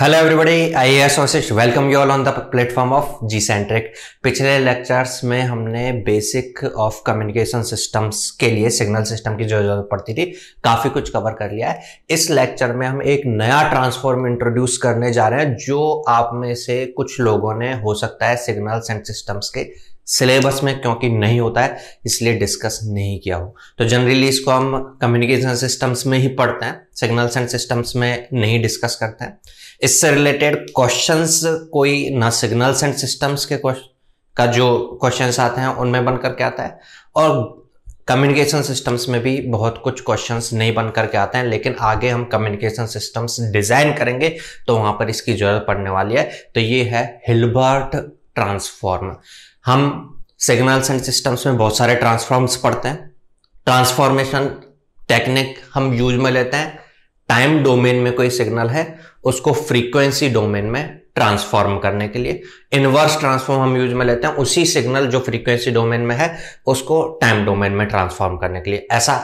Hello everybody I S assist welcome you all on the platform of G centric पिछले lectures में हमने basic of communication systems के लिए signal system की जो जरूरत पड़ती थी काफ़ी कुछ कवर कर लिया है इस लेक्चर में हम एक नया ट्रांसफॉर्म इंट्रोड्यूस करने जा रहे हैं जो आप में से कुछ लोगों ने हो सकता है सिग्नल्स एंड सिस्टम्स के सिलेबस में क्योंकि नहीं होता है इसलिए डिस्कस नहीं किया हो तो जनरली इसको हम कम्युनिकेशन सिस्टम्स में ही पढ़ते हैं सिग्नल्स एंड सिस्टम्स में नहीं डिस्कस करते हैं इससे रिलेटेड क्वेश्चंस कोई ना सिग्नल्स एंड सिस्टम्स के का जो क्वेश्चंस आते हैं उनमें बनकर के आता है और कम्युनिकेशन सिस्टम्स में भी बहुत कुछ क्वेश्चंस नहीं बन करके आते हैं लेकिन आगे हम कम्युनिकेशन सिस्टम्स डिज़ाइन करेंगे तो वहां पर इसकी ज़रूरत पड़ने वाली है तो ये है हिलबर्ट ट्रांसफॉर्म हम सिग्नल्स एंड सिस्टम्स में बहुत सारे ट्रांसफॉर्म्स पढ़ते हैं ट्रांसफॉर्मेशन टेक्निक हम यूज में लेते हैं टाइम डोमेन में कोई सिग्नल है उसको फ्रीक्वेंसी डोमेन में ट्रांसफॉर्म करने के लिए इनवर्स ट्रांसफॉर्म हम यूज में लेते हैं उसी सिग्नल जो फ्रीक्वेंसी डोमेन में है उसको टाइम डोमेन में ट्रांसफॉर्म करने के लिए ऐसा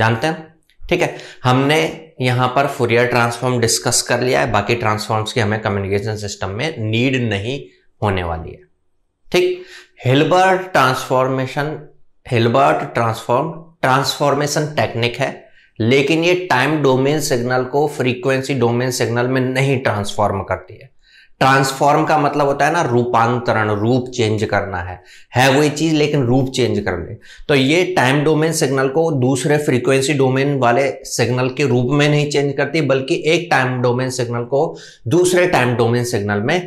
जानते हैं ठीक है हमने यहां पर फुरियर ट्रांसफॉर्म डिस्कस कर लिया है बाकी ट्रांसफॉर्म्स की हमें कम्युनिकेशन सिस्टम में नीड नहीं होने वाली है ठीक Hilbert transformation Hilbert transform transformation technique है लेकिन ये टाइम डोमेन सिग्नल को फ्रीक्वेंसी डोमेन सिग्नल में नहीं ट्रांसफॉर्म करती है ट्रांसफॉर्म का मतलब होता है ना रूपांतरण रूप चेंज करना है है वही चीज लेकिन रूप चेंज कर ले तो ये टाइम डोमेन सिग्नल को दूसरे फ्रीक्वेंसी डोमेन वाले सिग्नल के रूप में नहीं चेंज करती बल्कि एक टाइम डोमेन सिग्नल को दूसरे टाइम डोमेन सिग्नल में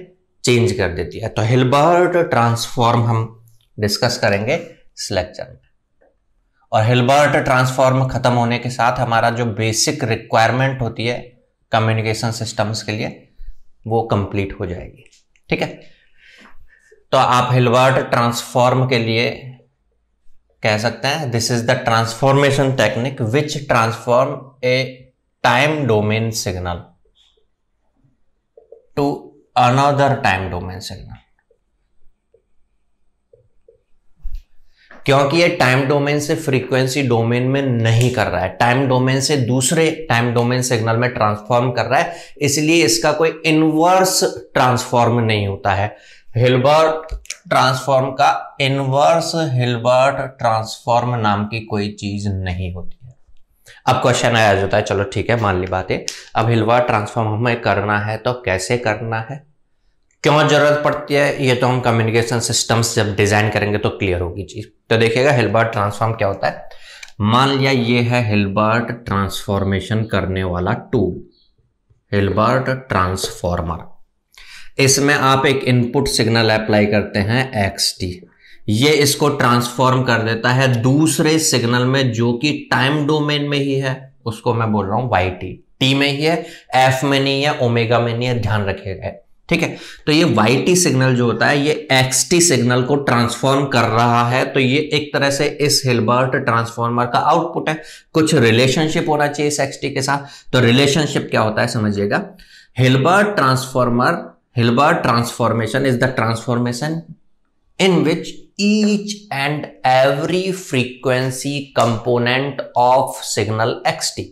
चेंज कर देती है तो हिलबर्ट ट्रांसफॉर्म हम डिस्कस करेंगे इस लेक्चर में और हिलबर्ट ट्रांसफॉर्म खत्म होने के साथ हमारा जो बेसिक रिक्वायरमेंट होती है कम्युनिकेशन सिस्टम्स के लिए वो कंप्लीट हो जाएगी ठीक है तो आप हिलबर्ट ट्रांसफॉर्म के लिए कह सकते हैं this is the transformation technique which transform a time domain signal to another time domain signal क्योंकि ये टाइम डोमेन से फ्रीक्वेंसी डोमेन में नहीं कर रहा है टाइम डोमेन से दूसरे टाइम डोमेन सिग्नल में ट्रांसफॉर्म कर रहा है इसलिए इसका कोई इनवर्स ट्रांसफॉर्म नहीं होता है हिलबर्ट ट्रांसफॉर्म का इनवर्स हिलबर्ट ट्रांसफॉर्म नाम की कोई चीज नहीं होती है अब क्वेश्चन आया जाता है चलो ठीक है मान ली बात है अब हिलबर्ट ट्रांसफॉर्म हमें करना है तो कैसे करना है क्यों जरूरत पड़ती है ये तो हम कम्युनिकेशन सिस्टम्स जब डिजाइन करेंगे तो क्लियर होगी चीज तो देखिएगा हिलबर्ट ट्रांसफॉर्म क्या होता है मान लिया ये है हिलबर्ट ट्रांसफॉर्मेशन करने वाला टूल हिलबर्ट ट्रांसफॉर्मर इसमें आप एक इनपुट सिग्नल अप्लाई करते हैं एक्स टी ये इसको ट्रांसफॉर्म कर देता है दूसरे सिग्नल में जो कि टाइम डोमेन में ही है उसको मैं बोल रहा हूं वाई टी टी में ही है एफ में नहीं है ओमेगा में नहीं है ध्यान रखिएगा ठीक है तो ये वाई सिग्नल जो होता है ये एक्स सिग्नल को ट्रांसफॉर्म कर रहा है तो ये एक तरह से इस हिलबर्ट ट्रांसफॉर्मर का आउटपुट है कुछ रिलेशनशिप होना चाहिए इस एक्स के साथ तो रिलेशनशिप क्या होता है समझिएगा Hilbert transformer Hilbert transformation is the transformation in which each and every frequency component of signal x t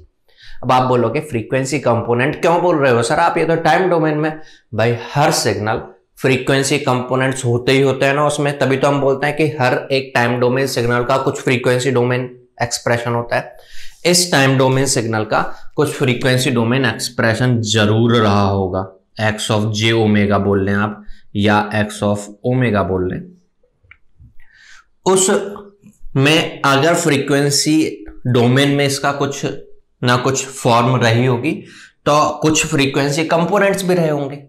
अब आप बोलोगे फ्रीक्वेंसी कंपोनेंट क्यों बोल रहे हो सर आप ये तो टाइम डोमेन में भाई हर सिग्नल फ्रीक्वेंसी कंपोनेंट्स होते ही होते हैं ना उसमें तभी तो हम बोलते हैं कि हर एक टाइम डोमेन सिग्नल का कुछ फ्रीक्वेंसी डोमेन एक्सप्रेशन होता है इस टाइम डोमेन सिग्नल का कुछ फ्रीक्वेंसी डोमेन एक्सप्रेशन जरूर रहा होगा एक्स ऑफ जे ओमेगा बोल लें आप या एक्स ऑफ ओमेगा बोल लें उस में अगर फ्रीक्वेंसी डोमेन में इसका कुछ ना कुछ फॉर्म रही होगी तो कुछ फ्रीक्वेंसी कंपोनेंट्स भी रहे होंगे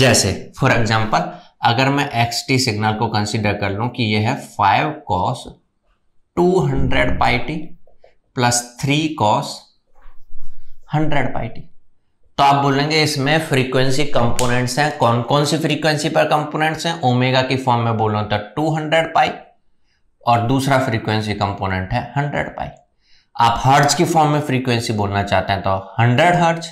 जैसे फॉर एग्जाम्पल अगर मैं एक्स टी सिग्नल को कंसिडर कर लूं कि यह है five cos two hundred pi t plus three cos hundred pi t तो आप बोलेंगे इसमें फ्रीक्वेंसी कंपोनेंट्स हैं कौन कौन सी फ्रीक्वेंसी पर कंपोनेंट्स हैं ओमेगा की फॉर्म में बोलो तो 200 पाई और दूसरा फ्रीक्वेंसी कंपोनेंट है 100 पाई आप हर्ट्ज की फॉर्म में फ्रीक्वेंसी बोलना चाहते हैं तो 100 हर्ट्ज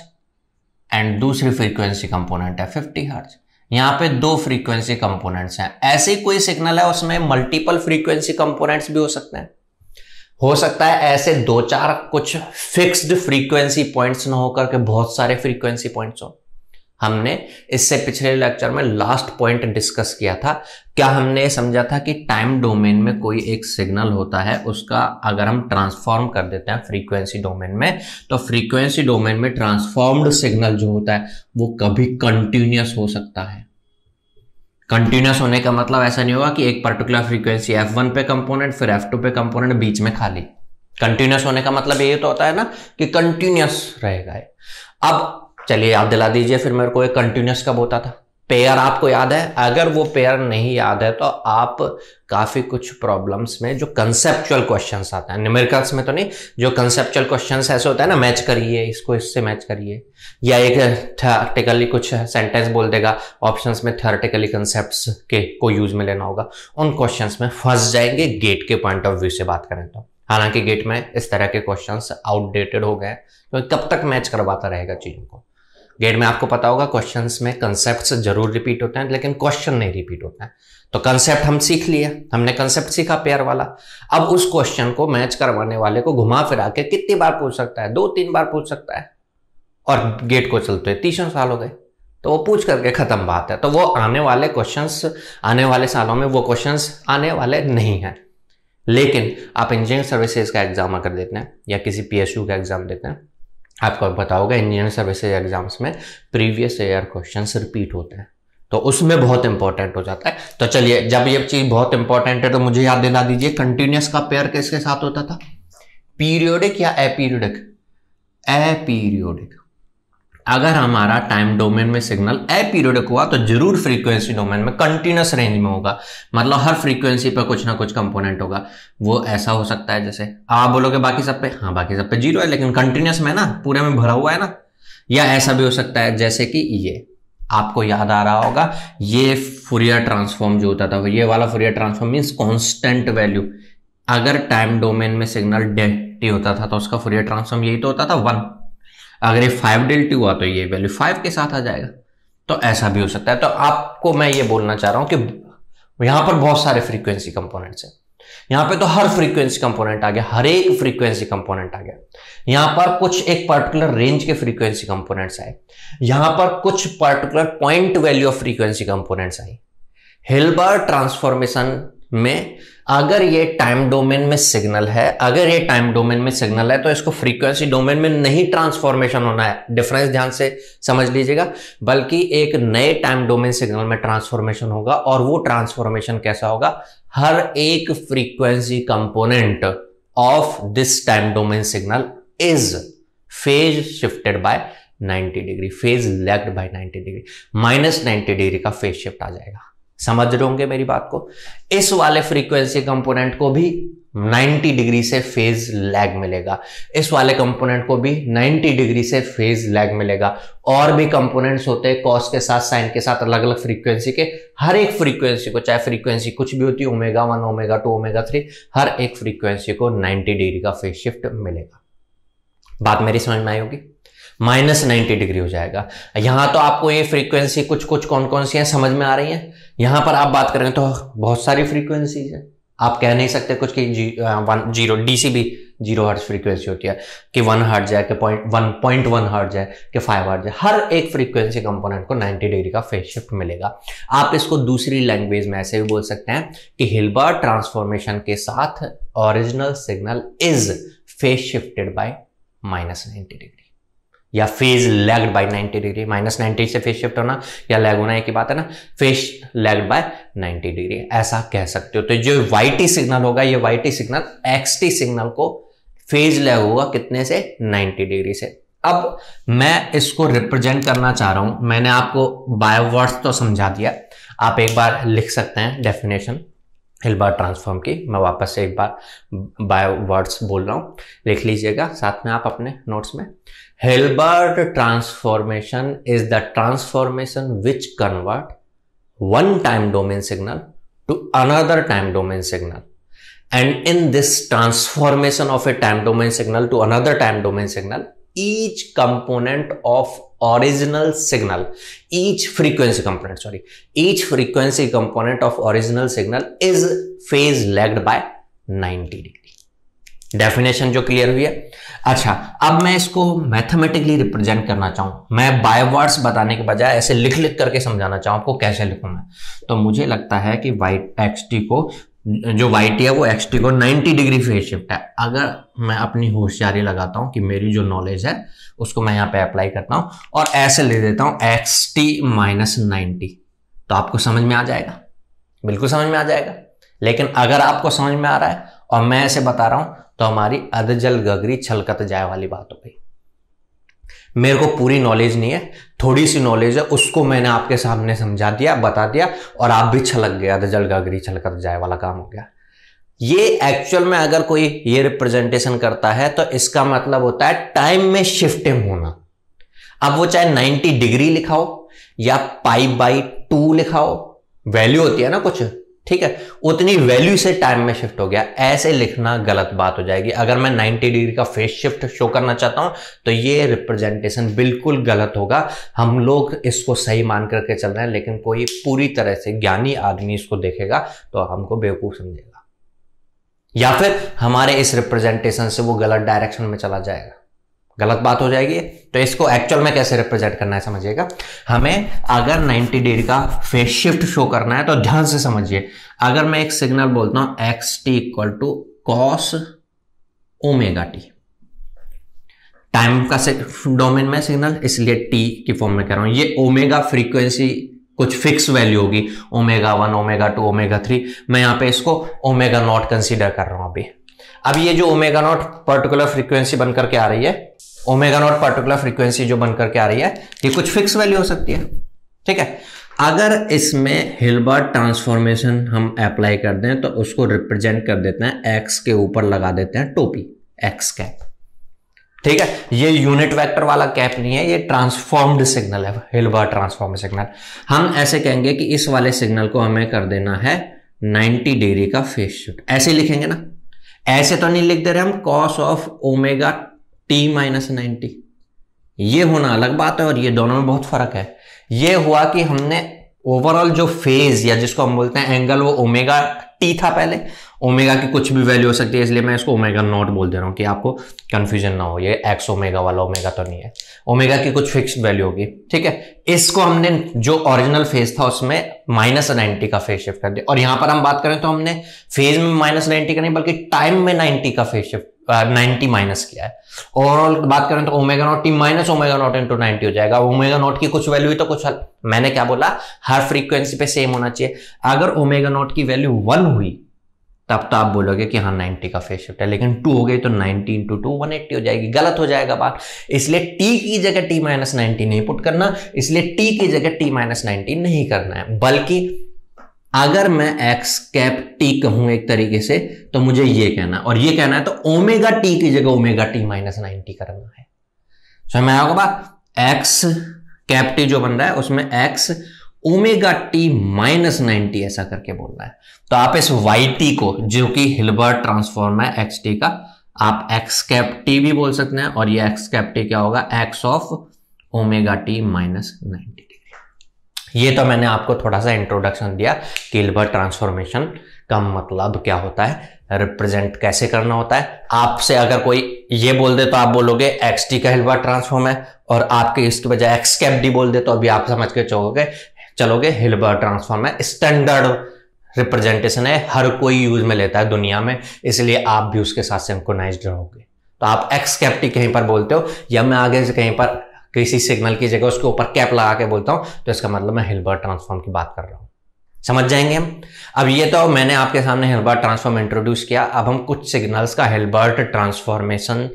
एंड दूसरी फ्रीक्वेंसी कंपोनेंट है 50 हर्ट्ज यहां पे दो फ्रीक्वेंसी कंपोनेंट्स हैं ऐसे ही कोई सिग्नल है उसमें मल्टीपल फ्रीक्वेंसी कंपोनेंट्स भी हो सकते हैं हो सकता है ऐसे दो चार कुछ फिक्स्ड फ्रीक्वेंसी पॉइंट्स ना होकर के बहुत सारे फ्रीक्वेंसी पॉइंट्स हो हमने इससे पिछले लेक्चर में लास्ट पॉइंट डिस्कस किया था क्या हमने समझा था कि टाइम डोमेन में कोई एक सिग्नल होता है उसका अगर हम ट्रांसफॉर्म कर देते हैं फ्रीक्वेंसी डोमेन में तो फ्रीक्वेंसी डोमेन में ट्रांसफॉर्म्ड सिग्नल जो होता है वो कभी कंटिन्यूस हो सकता है कंटिन्यूस होने का मतलब ऐसा नहीं होगा कि एक पर्टिकुलर फ्रीक्वेंसी वन पे कंपोनेंट फिर टू पे कंपोनेंट बीच में खाली कंटिन्यूस होने का मतलब ये तो होता है ना कि कंटिन्यूस रहेगा अब चलिए याद दिला दीजिए फिर मेरे को एक कंटिन्यूस कब होता था पेयर आपको याद है अगर वो पेयर नहीं याद है तो आप काफ़ी कुछ प्रॉब्लम्स में जो कंसेप्चुअल क्वेश्चन आते हैं न्यूमेरिकल्स में तो नहीं जो कंसेप्चुअल क्वेश्चन ऐसे होता है ना मैच करिए इसको इससे मैच करिए या एक थर्टिकली कुछ सेंटेंस बोल देगा ऑप्शन में थर्टिकली कंसेप्ट के को यूज़ में लेना होगा उन क्वेश्चन में फंस जाएंगे गेट के पॉइंट ऑफ व्यू से बात करें तो हालांकि गेट में इस तरह के क्वेश्चन आउटडेटेड हो गए क्योंकि कब तक मैच करवाता रहेगा चीज़ों को गेट में आपको पता होगा क्वेश्चन में कंसेप्ट जरूर रिपीट होते हैं लेकिन क्वेश्चन नहीं रिपीट होते हैं तो कंसेप्ट हम सीख लिए हमने कंसेप्ट सीखा पेयर वाला अब उस क्वेश्चन को मैच करवाने वाले को घुमा फिरा के कितनी बार पूछ सकता है दो तीन बार पूछ सकता है और गेट को चलते तीसों साल हो गए तो वो पूछ करके ख़त्म बात है तो वो आने वाले क्वेश्चन आने वाले सालों में वो क्वेश्चन आने वाले नहीं है लेकिन आप इंजीनियरिंग सर्विसेज का एग्ज़ाम अगर देते हैं या किसी पीएसयू का एग्ज़ाम देते हैं आपको पता होगा इंजीनियर सर्विसेज एग्जाम्स में प्रीवियस ईयर क्वेश्चन रिपीट होते हैं तो उसमें बहुत इंपॉर्टेंट हो जाता है तो चलिए जब ये चीज बहुत इंपॉर्टेंट है तो मुझे याद दिला दीजिए कंटिन्यूस का पेयर किसके साथ होता था पीरियोडिक या एपीरियोडिक एपीरियोडिक अगर हमारा टाइम डोमेन में सिग्नल एपीरियोडिक हुआ तो जरूर फ्रीक्वेंसी डोमेन में कंटिन्यूस रेंज में होगा मतलब हर फ्रीक्वेंसी पर कुछ ना कुछ कंपोनेंट होगा वो ऐसा हो सकता है जैसे आप बोलोगे बाकी सब पे हाँ बाकी सब पे जीरो है लेकिन कंटिन्यूस में ना पूरे में भरा हुआ है ना या ऐसा भी हो सकता है जैसे कि ये आपको याद आ रहा होगा ये फुरियर ट्रांसफॉर्म जो होता था ये वाला Fourier transform means constant value अगर टाइम डोमेन में सिग्नल डेटी होता था तो उसका फुरियर ट्रांसफॉर्म यही तो होता था वन अगर ये फाइव डेल हुआ तो ये वैल्यू फाइव के साथ आ जाएगा तो ऐसा भी हो सकता है तो आपको मैं ये बोलना चाह रहा हूं कि यहां पर बहुत सारे फ्रीक्वेंसी कंपोनेंट्स हैं यहां पे तो हर फ्रीक्वेंसी कंपोनेंट आ गया हर एक फ्रीक्वेंसी कंपोनेंट आ गया यहां पर कुछ एक पर्टिकुलर रेंज के फ्रीक्वेंसी कंपोनेंट्स आए यहां पर कुछ particular point value of frequency components आई हिलबर्ट ट्रांसफॉर्मेशन में अगर ये टाइम डोमेन में सिग्नल है अगर ये टाइम डोमेन में सिग्नल है तो इसको फ्रीक्वेंसी डोमेन में नहीं ट्रांसफॉर्मेशन होना है डिफरेंस ध्यान से समझ लीजिएगा बल्कि एक नए टाइम डोमेन सिग्नल में ट्रांसफॉर्मेशन होगा और वो ट्रांसफॉर्मेशन कैसा होगा हर एक frequency component of this time domain signal is phase shifted by 90 degree phase lagged by 90 degree minus 90 degree का फेज शिफ्ट आ जाएगा समझ रहे होंगे मेरी बात को इस वाले फ्रीक्वेंसी कंपोनेंट को भी 90 डिग्री से फेज लैग मिलेगा इस वाले कंपोनेंट को भी 90 डिग्री से फेज लैग मिलेगा और भी कंपोनेंट्स होते हैं कॉस के साथ साइन के साथ अलग अलग फ्रीक्वेंसी के हर एक फ्रीक्वेंसी को चाहे फ्रीक्वेंसी कुछ भी होती है omega one omega two omega three हर एक फ्रीक्वेंसी को 90 डिग्री का फेज शिफ्ट मिलेगा बात मेरी समझ में आई होगी माइनस नाइन्टी डिग्री हो जाएगा यहां तो आपको ये फ्रीक्वेंसी कुछ कुछ कौन कौन सी है समझ में आ रही है यहां पर आप बात करें तो बहुत सारी फ्रीक्वेंसीज है आप कह नहीं सकते कुछ कि जीरो डी सी भी जीरो हर्ट फ्रीक्वेंसी होती है कि वन हर्ट्ज है कि point one point one hertz है कि फाइव हर्ट्ज है हर एक फ्रीक्वेंसी कंपोनेंट को 90 डिग्री का फेस शिफ्ट मिलेगा आप इसको दूसरी लैंग्वेज में ऐसे भी बोल सकते हैं कि हिलबर्ट ट्रांसफॉर्मेशन के साथ original signal is phase shifted by minus ninety degree या phase lagged by 90 degree minus ninety से फेज शिफ्ट होना या लैग होना एक ही बात है ना फेज लैग्ड बाय 90 डिग्री ऐसा कह सकते हो तो जो वाई सिग्नल होगा ये वाई सिग्नल एक्स सिग्नल को फेज लैग होगा कितने से 90 डिग्री से अब मैं इसको रिप्रेजेंट करना चाह रहा हूं मैंने आपको बायोवर्ड्स तो समझा दिया आप एक बार लिख सकते हैं डेफिनेशन हिलबार ट्रांसफॉर्म की मैं वापस से एक बार बायोवर्ड्स बोल रहा हूँ लिख लीजिएगा साथ में आप अपने नोट्स में Hilbert transformation is the transformation which convert one time domain signal to another time domain signal. And in this transformation of a time domain signal to another time domain signal, each component of original signal, each frequency component, sorry, each frequency component of original signal is phase lagged by 90 degree. Definition जो clear हुई है अच्छा अब मैं इसको mathematically represent करना चाहूं मैं बाय वर्ड्स बताने के बजाय ऐसे लिख लिख करके समझाना चाहूं आपको कैसे लिखू मैं तो मुझे लगता है कि वाइट एक्स टी को जो वाई टी है वो एक्स टी को 90 डिग्री फेज शिफ्ट है अगर मैं अपनी होशियारी लगाता हूँ कि मेरी जो नॉलेज है उसको मैं यहाँ पे अप्लाई करता हूँ और ऐसे ले देता हूं एक्स टी माइनस नाइनटी तो आपको समझ में आ जाएगा बिल्कुल समझ में आ जाएगा लेकिन अगर आपको समझ में आ रहा है और मैं ऐसे बता रहा हूं तो हमारी अधजल गगरी छलकत जाए वाली बात हो गई मेरे को पूरी नॉलेज नहीं है थोड़ी सी नॉलेज है उसको मैंने आपके सामने समझा दिया बता दिया और आप भी छलक गए अधजल गगरी छलकत जाए वाला काम हो गया ये एक्चुअल में अगर कोई ये रिप्रेजेंटेशन करता है तो इसका मतलब होता है टाइम में शिफ्टिंग होना अब वो चाहे 90 डिग्री लिखाओ या पाई बाई टू लिखाओ वैल्यू होती है ना कुछ ठीक है उतनी वैल्यू से टाइम में शिफ्ट हो गया ऐसे लिखना गलत बात हो जाएगी अगर मैं 90 डिग्री का फेस शिफ्ट शो करना चाहता हूं तो ये रिप्रेजेंटेशन बिल्कुल गलत होगा हम लोग इसको सही मान करके चल रहे हैं लेकिन कोई पूरी तरह से ज्ञानी आदमी इसको देखेगा तो हमको बेवकूफ समझेगा या फिर हमारे इस रिप्रेजेंटेशन से वो गलत डायरेक्शन में चला जाएगा गलत बात हो जाएगी तो इसको एक्चुअल में कैसे रिप्रेजेंट करना है समझिएगा हमें अगर 90 डिग्री का फेस शिफ्ट शो करना है तो ध्यान से समझिए अगर मैं एक सिग्नल बोलता हूं x t equal to cos omega t time का डोमेन में सिग्नल इसलिए टी की फॉर्म में कह रहा हूं ये ओमेगा फ्रीक्वेंसी कुछ फिक्स वैल्यू होगी omega one omega two omega three मैं यहां पे इसको ओमेगा नॉट कंसीडर कर रहा हूं अभी अब ये जो ओमेगा नॉट पर्टिकुलर फ्रीक्वेंसी बनकर के आ रही है ओमेगा नॉट पर्टिकुलर फ्रीक्वेंसी जो बन करके आ रही है ये कुछ फिक्स वैल्यू हो सकती है ठीक है अगर इसमें हिलबर्ट ट्रांसफॉर्मेशन हम अप्लाई कर दें तो उसको रिप्रेजेंट कर देते हैं एक्स के ऊपर लगा देते हैं टोपी एक्स कैप ठीक है ये यूनिट वेक्टर वाला कैप नहीं है ये ट्रांसफॉर्म्ड सिग्नल है हिलबर्ट ट्रांसफॉर्म सिग्नल हम ऐसे कहेंगे कि इस वाले सिग्नल को हमें कर देना है 90 डिग्री का फेस शिफ्ट ऐसे लिखेंगे ना ऐसे तो नहीं लिख दे रहे हम cos of omega t minus ninety ये होना अलग बात है और ये दोनों में बहुत फर्क है ये हुआ कि हमने ओवरऑल जो फेज या जिसको हम बोलते हैं एंगल वो ओमेगा टी था पहले ओमेगा की कुछ भी वैल्यू हो सकती है इसलिए मैं इसको ओमेगा नॉट बोल दे रहा हूं कि आपको कंफ्यूजन ना हो ये एक्स ओमेगा वाला ओमेगा तो नहीं है ओमेगा की कुछ फिक्स वैल्यू होगी ठीक है इसको हमने जो ओरिजिनल फेज था उसमें माइनस नाइनटी का फेज शिफ्ट कर दिया और यहां पर हम बात करें तो हमने फेज में माइनस नाइनटी का नहीं बल्कि टाइम में नाइनटी का फेज शिफ्ट 90 uh, माइनस किया है ओवरऑल बात करें तो omega naught t minus omega naught into ninety हो जाएगा ओमेगा नॉट की कुछ वैल्यू तो कुछ हल मैंने क्या बोला हर फ्रीक्वेंसी पे सेम होना चाहिए अगर ओमेगा नॉट की वैल्यू वन हुई तब तो आप बोलोगे कि हाँ 90 का फेस शिफ्ट है लेकिन टू हो गई तो 90 इंटू टू वन हो जाएगी गलत हो जाएगा बात इसलिए टी की जगह टी माइनस नाइन्टी नहीं पुट करना इसलिए टी की जगह टी माइनस नाइन्टी नहीं करना है बल्कि अगर मैं एक्स कैप टी कहूं एक तरीके से तो मुझे ये कहना और ये कहना है तो ओमेगा टी की जगह ओमेगा टी माइनस नाइनटी करना है समझ में आया एक्स कैप टी जो बन रहा है उसमें x omega t minus ninety ऐसा करके बोल रहा है तो आप इस वाई टी को जो कि हिलबर्ट ट्रांसफॉर्म है एक्स टी का आप एक्स कैप टी भी बोल सकते हैं और ये एक्स कैप टी क्या होगा x of omega t minus ninety ये तो मैंने आपको थोड़ा सा इंट्रोडक्शन दिया किलबर्ट ट्रांसफॉर्मेशन का मतलब क्या होता है रिप्रेजेंट कैसे करना होता है आपसे अगर कोई ये बोल दे तो आप बोलोगे एक्स टी का हिलबर्ट ट्रांसफॉर्म है और आपके इसके बजाय एक्स कैप डी बोल दे तो अभी आप समझ के चलोगे चलोगे हिलबर्ट ट्रांसफॉर्म है स्टैंडर्ड रिप्रेजेंटेशन है हर कोई यूज में लेता है दुनिया में इसलिए आप भी उसके साथ सिंकोनाइज रहोगे तो आप एक्स कैप्टी कहीं पर बोलते हो या मैं आगे से कहीं पर किसी सिग्नल की जगह उसके ऊपर कैप लगा के बोलता हूं तो इसका मतलब मैं हिलबर्ट ट्रांसफॉर्म की बात कर रहा हूँ समझ जाएंगे हम अब ये तो मैंने आपके सामने हिलबर्ट ट्रांसफॉर्म इंट्रोड्यूस किया अब हम कुछ सिग्नल्स का हिलबर्ट ट्रांसफॉर्मेशन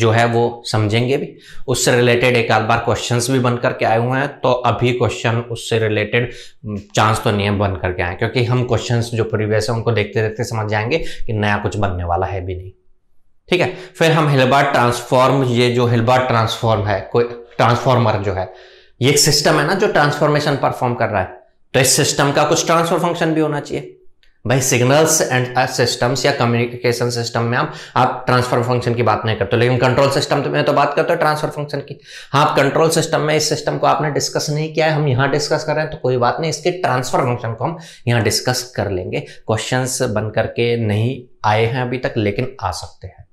जो है वो समझेंगे भी उससे रिलेटेड एक आध बार क्वेश्चंस भी बन करके आए हुए हैं तो अभी क्वेश्चन उससे रिलेटेड चांस तो नहीं है बन करके आए क्योंकि हम क्वेश्चंस जो प्रीवियस है उनको देखते देखते समझ जाएंगे कि नया कुछ बनने वाला है भी नहीं ठीक है फिर हम हिलबर्ट ट्रांसफॉर्म ये जो हिलबर्ट ट्रांसफॉर्म है कोई ट्रांसफॉर्मर जो है ये एक सिस्टम है ना जो ट्रांसफॉर्मेशन परफॉर्म कर रहा है तो इस सिस्टम का कुछ ट्रांसफर फंक्शन भी होना चाहिए भाई सिग्नल्स एंड सिस्टम्स या कम्युनिकेशन सिस्टम में आप आप ट्रांसफर फंक्शन की बात नहीं करते लेकिन कंट्रोल सिस्टम में तो बात करते हो ट्रांसफर फंक्शन की हाँ आप कंट्रोल सिस्टम में इस सिस्टम को आपने डिस्कस नहीं किया है हम यहाँ डिस्कस कर रहे हैं तो कोई बात नहीं इसके ट्रांसफर फंक्शन को हम यहाँ डिस्कस कर लेंगे क्वेश्चन बन करके नहीं आए हैं अभी तक लेकिन आ सकते हैं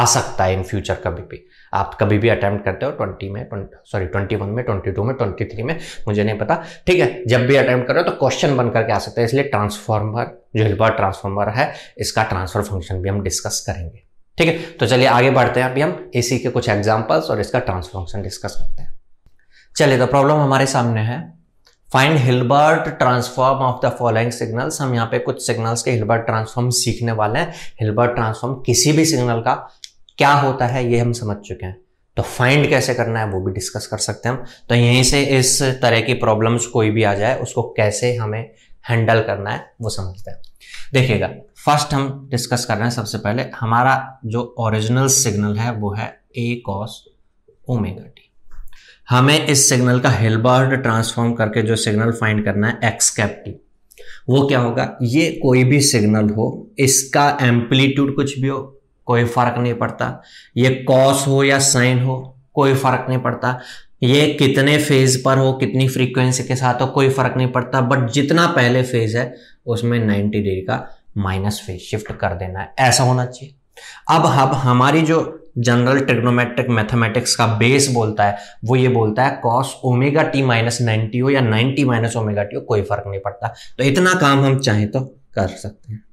आ सकता है इन फ्यूचर कभी भी आप कभी भी अटैम्प्ट करते हो ट्वेंटी में सॉरी ट्वेंटी में 22 टू में ट्वेंटी थ्री में मुझे नहीं पता ठीक है जब भी अटैम्प्ट करो तो क्वेश्चन बन करके आ सकता है इसलिए ट्रांसफॉर्मर जो हिलबर्ट ट्रांसफॉर्मर है इसका ट्रांसफर फंक्शन भी हम डिस्कस करेंगे ठीक है तो चलिए आगे बढ़ते हैं अभी हम ए के कुछ एग्जाम्पल्स और इसका ट्रांसफर फंक्शन डिस्कस करते हैं चलिए तो प्रॉब्लम हमारे सामने है find Hilbert transform of the following signals हम यहाँ पे कुछ सिग्नल्स के हिलबर्ट ट्रांसफॉर्म सीखने वाले हैं हिलबर्ट ट्रांसफॉर्म किसी भी सिग्नल का क्या होता है ये हम समझ चुके हैं तो फाइंड कैसे करना है वो भी डिस्कस कर सकते हैं हम तो यहीं से इस तरह की प्रॉब्लम्स कोई भी आ जाए उसको कैसे हमें हैंडल करना है वो समझते हैं देखिएगा फर्स्ट हम डिस्कस कर रहे हैं सबसे पहले हमारा जो ओरिजिनल सिग्नल है वो है ए कॉस ओमेगा टी हमें इस सिग्नल का हिलबर्ड ट्रांसफॉर्म करके जो सिग्नल फाइंड करना है एक्स कैप टी वो क्या होगा ये कोई भी सिग्नल हो इसका एम्पलीट्यूड कुछ भी हो कोई फर्क नहीं पड़ता ये कॉस हो या साइन हो कोई फर्क नहीं पड़ता ये कितने फेज पर हो कितनी फ्रीक्वेंसी के साथ हो कोई फर्क नहीं पड़ता बट जितना पहले फेज है उसमें 90 डिग्री का माइनस फेज शिफ्ट कर देना है ऐसा होना चाहिए अब हम हमारी जो जनरल ट्रिग्नोमेट्रिक मैथमेटिक्स का बेस बोलता है वो ये बोलता है cos omega t minus ninety हो या नाइनटी माइनस ओमेगा टी हो कोई फर्क नहीं पड़ता तो इतना काम हम चाहें तो कर सकते हैं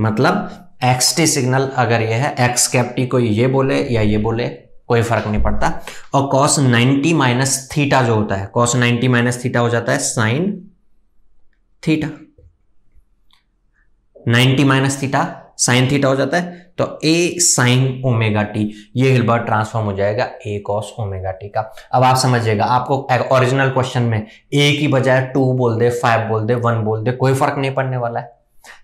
मतलब एक्स टी सिग्नल अगर ये है एक्स कैप्टी को ये बोले या ये बोले कोई फर्क नहीं पड़ता और कॉस 90 माइनस थीटा जो होता है कॉस 90 माइनस थीटा हो जाता है sine theta 90 minus theta sine theta हो जाता है तो ए साइन ओमेगा टी ये हिलबर्ट ट्रांसफॉर्म हो जाएगा ए कॉस ओमेगा टी का अब आप समझिएगा आपको ओरिजिनल क्वेश्चन में ए की बजाय टू बोल दे फाइव बोल दे वन बोल दे कोई फर्क नहीं पड़ने वाला है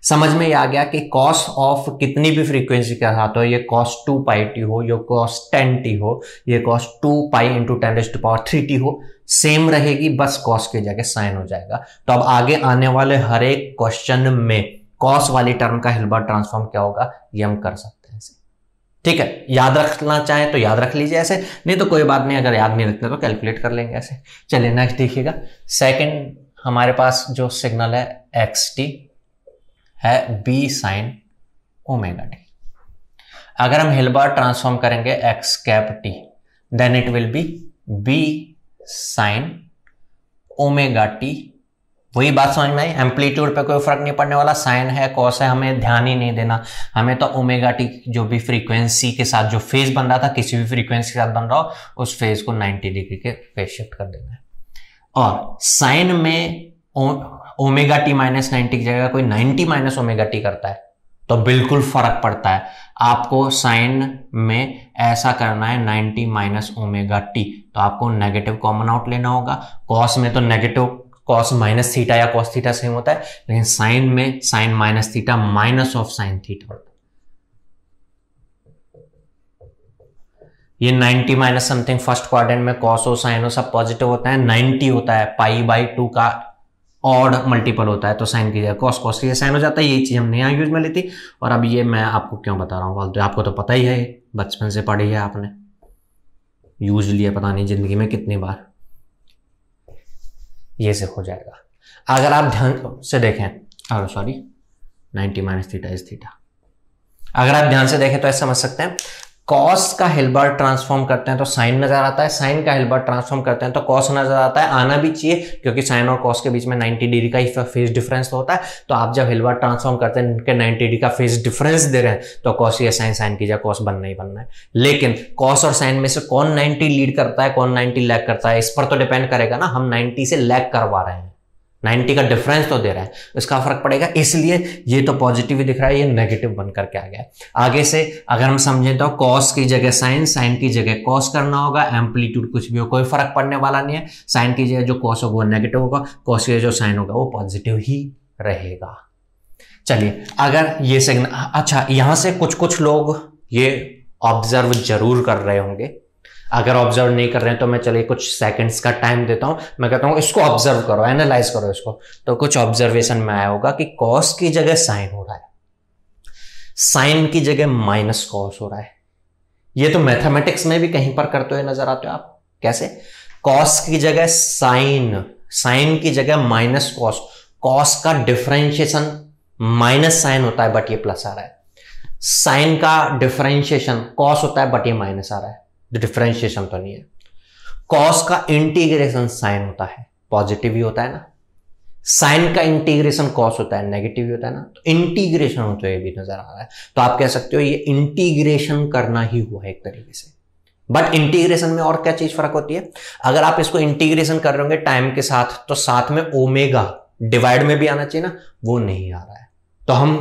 समझ में आ गया कि कॉस ऑफ कितनी भी फ्रीक्वेंसी के साथ हो ये कॉस टू पाई टी हो ये कॉस टेन टी हो ये cos two pi into ten to power three t हो सेम रहेगी बस कॉस की जगह साइन हो जाएगा तो अब आगे आने वाले हर एक क्वेश्चन में कॉस वाली टर्म का हिलबर्ट ट्रांसफॉर्म क्या होगा ये हम कर सकते हैं ठीक है याद रखना चाहें तो याद रख लीजिए ऐसे नहीं तो कोई बात नहीं अगर याद नहीं रखते तो कैलकुलेट कर लेंगे ऐसे चलिए नेक्स्ट देखिएगा सेकंड हमारे पास जो सिग्नल है एक्स टी है बी साइन ओमेगा टी अगर हम हिलबार ट्रांसफॉर्म करेंगे x cap t then it will be B sine omega t वही बात समझ में आई एम्पलीट्यूड पे कोई फर्क नहीं पड़ने वाला साइन है कॉस है हमें ध्यान ही नहीं देना हमें तो ओमेगा टी जो भी फ्रीक्वेंसी के साथ जो फेज बन रहा था किसी भी फ्रीक्वेंसी के साथ बन रहा हो उस फेज को 90 डिग्री के फेज शिफ्ट कर देना है और साइन में ओमेगा टी माइनस नाइनटी की जगह कोई नाइनटी माइनस ओमेगा टी करता है तो बिल्कुल फर्क पड़ता है आपको साइन में ऐसा करना है नाइनटी माइनस ओमेगा टी तो आपको नेगेटिव कॉमन आउट लेना होगा कॉस में तो नेगेटिव कॉस माइनस थीटा या कॉस थीटा सेम होता है लेकिन साइन में sine minus theta minus of sine theta होता है ये 90 माइनस समथिंग फर्स्ट क्वाड्रेंट में कॉस हो साइन हो सब पॉजिटिव होता है 90 होता है पाई बाई टू का ऑड मल्टीपल होता है तो साइन की जगह कॉस कॉस की साइन हो जाता है यही चीज़ हमने यहाँ यूज में ली थी और अब ये मैं आपको क्यों बता रहा हूँ तो आपको तो पता ही है बचपन से पढ़ी है आपने यूज लिया पता नहीं जिंदगी में कितनी बार ये से हो जाएगा अगर आप ध्यान से देखें और sorry ninety minus theta is theta अगर आप ध्यान से देखें तो ऐसा समझ सकते हैं कॉस का हिलबर्ट ट्रांसफॉर्म करते हैं तो साइन नजर आता है साइन का हिलबर्ट ट्रांसफॉर्म करते हैं तो कॉस नजर आता है आना भी चाहिए क्योंकि साइन और कॉस के बीच में 90 डिग्री का फेस डिफरेंस होता है तो आप जब हिलबर्ट ट्रांसफॉर्म करते हैं इनके 90 डिग्री का फेस डिफरेंस दे रहे हैं तो कॉस या साइन साइन की जगह कॉस बनना ही बनना है लेकिन कॉस और साइन में से कौन नाइन्टी लीड करता है कौन नाइन्टी लैक करता है इस पर तो डिपेंड करेगा ना हम नाइन्टी से लैक करवा रहे हैं 90 का डिफरेंस तो दे रहा है तो इसका फर्क पड़ेगा इसलिए ये तो पॉजिटिव ही दिख रहा है ये नेगेटिव बन करके आ गया आगे से अगर हम समझें तो कॉस की जगह साइन साइन की जगह कॉस करना होगा एम्पलीट्यूड कुछ भी हो कोई फर्क पड़ने वाला नहीं है साइन की जगह जो कॉस होगा वो नेगेटिव होगा कॉस की जो साइन होगा वो पॉजिटिव ही रहेगा चलिए अगर ये सिग्नल अच्छा यहां से कुछ कुछ लोग ये ऑब्जर्व जरूर कर रहे होंगे अगर ऑब्जर्व नहीं कर रहे हैं तो मैं चलिए कुछ सेकंड्स का टाइम देता हूं मैं कहता हूं इसको ऑब्जर्व करो एनालाइज करो इसको तो कुछ ऑब्जर्वेशन में आया होगा कि कॉस की जगह साइन हो रहा है साइन की जगह माइनस कॉस हो रहा है ये तो मैथमेटिक्स में भी कहीं पर करते हुए नजर आते हो आप कैसे कॉस की जगह साइन साइन की जगह माइनस कॉस कॉस का डिफ्रेंशिएशन माइनस साइन होता है बट ये प्लस आ रहा है साइन का डिफ्रेंशिएशन कॉस होता है बट ये माइनस आ रहा है डिफ्रेंशिएशन तो नहीं है कॉस का इंटीग्रेशन साइन होता है पॉजिटिव ही होता है ना साइन का इंटीग्रेशन कॉस होता है नेगेटिव ही होता है ना तो इंटीग्रेशन होते हुए भी नजर आ रहा है तो आप कह सकते हो ये इंटीग्रेशन करना ही हुआ है एक तरीके से बट इंटीग्रेशन में और क्या चीज फर्क होती है अगर आप इसको इंटीग्रेशन कर रहे होंगे टाइम के साथ तो साथ में ओमेगा डिवाइड में भी आना चाहिए ना वो नहीं आ रहा है तो हम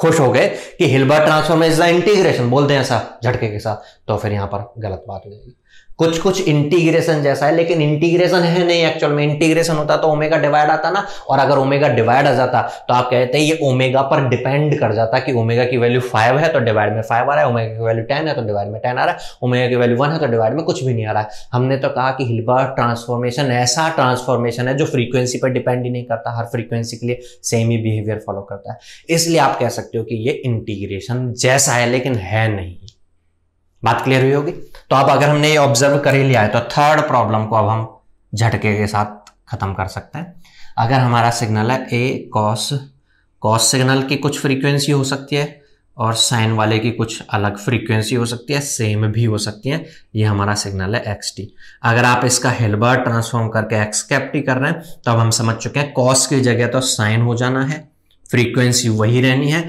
खुश हो गए कि Hilbert transform is the integration बोल दें ऐसा झटके के साथ तो फिर यहां पर गलत बात हो जाएगी कुछ कुछ इंटीग्रेशन जैसा है लेकिन इंटीग्रेशन है नहीं एक्चुअल में इंटीग्रेशन होता तो ओमेगा डिवाइड आता ना और अगर ओमेगा डिवाइड आ जाता तो आप कहते हैं ये ओमेगा पर डिपेंड कर जाता कि ओमेगा की वैल्यू फाइव है तो डिवाइड में फाइव आ रहा है ओमेगा की वैल्यू टेन है तो डिवाइड में टेन आ रहा है ओमेगा की वैल्यू वन है तो डिवाइड में कुछ भी नहीं आ रहा है हमने तो कहा कि हिलबर्ट ट्रांसफॉर्मेशन ऐसा ट्रांसफॉर्मेशन है जो फ्रीक्वेंसी पर डिपेंड ही नहीं करता हर फ्रीक्वेंसी के लिए सेम ही बिहेवियर फॉलो करता है इसलिए आप कह सकते हो कि ये इंटीग्रेशन जैसा है लेकिन है नहीं बात क्लियर हुई होगी तो अब अगर हमने ये ऑब्जर्व कर ही लिया है तो थर्ड प्रॉब्लम को अब हम झटके के साथ खत्म कर सकते हैं अगर हमारा सिग्नल है ए कॉस कॉस सिग्नल की कुछ फ्रीक्वेंसी हो सकती है और साइन वाले की कुछ अलग फ्रीक्वेंसी हो सकती है सेम भी हो सकती है ये हमारा सिग्नल है एक्स टी अगर आप इसका हेलबर्ट ट्रांसफॉर्म करके एक्स कैप्टी कर रहे हैं तो अब हम समझ चुके हैं कॉस की जगह तो साइन हो जाना है फ्रीक्वेंसी वही रहनी है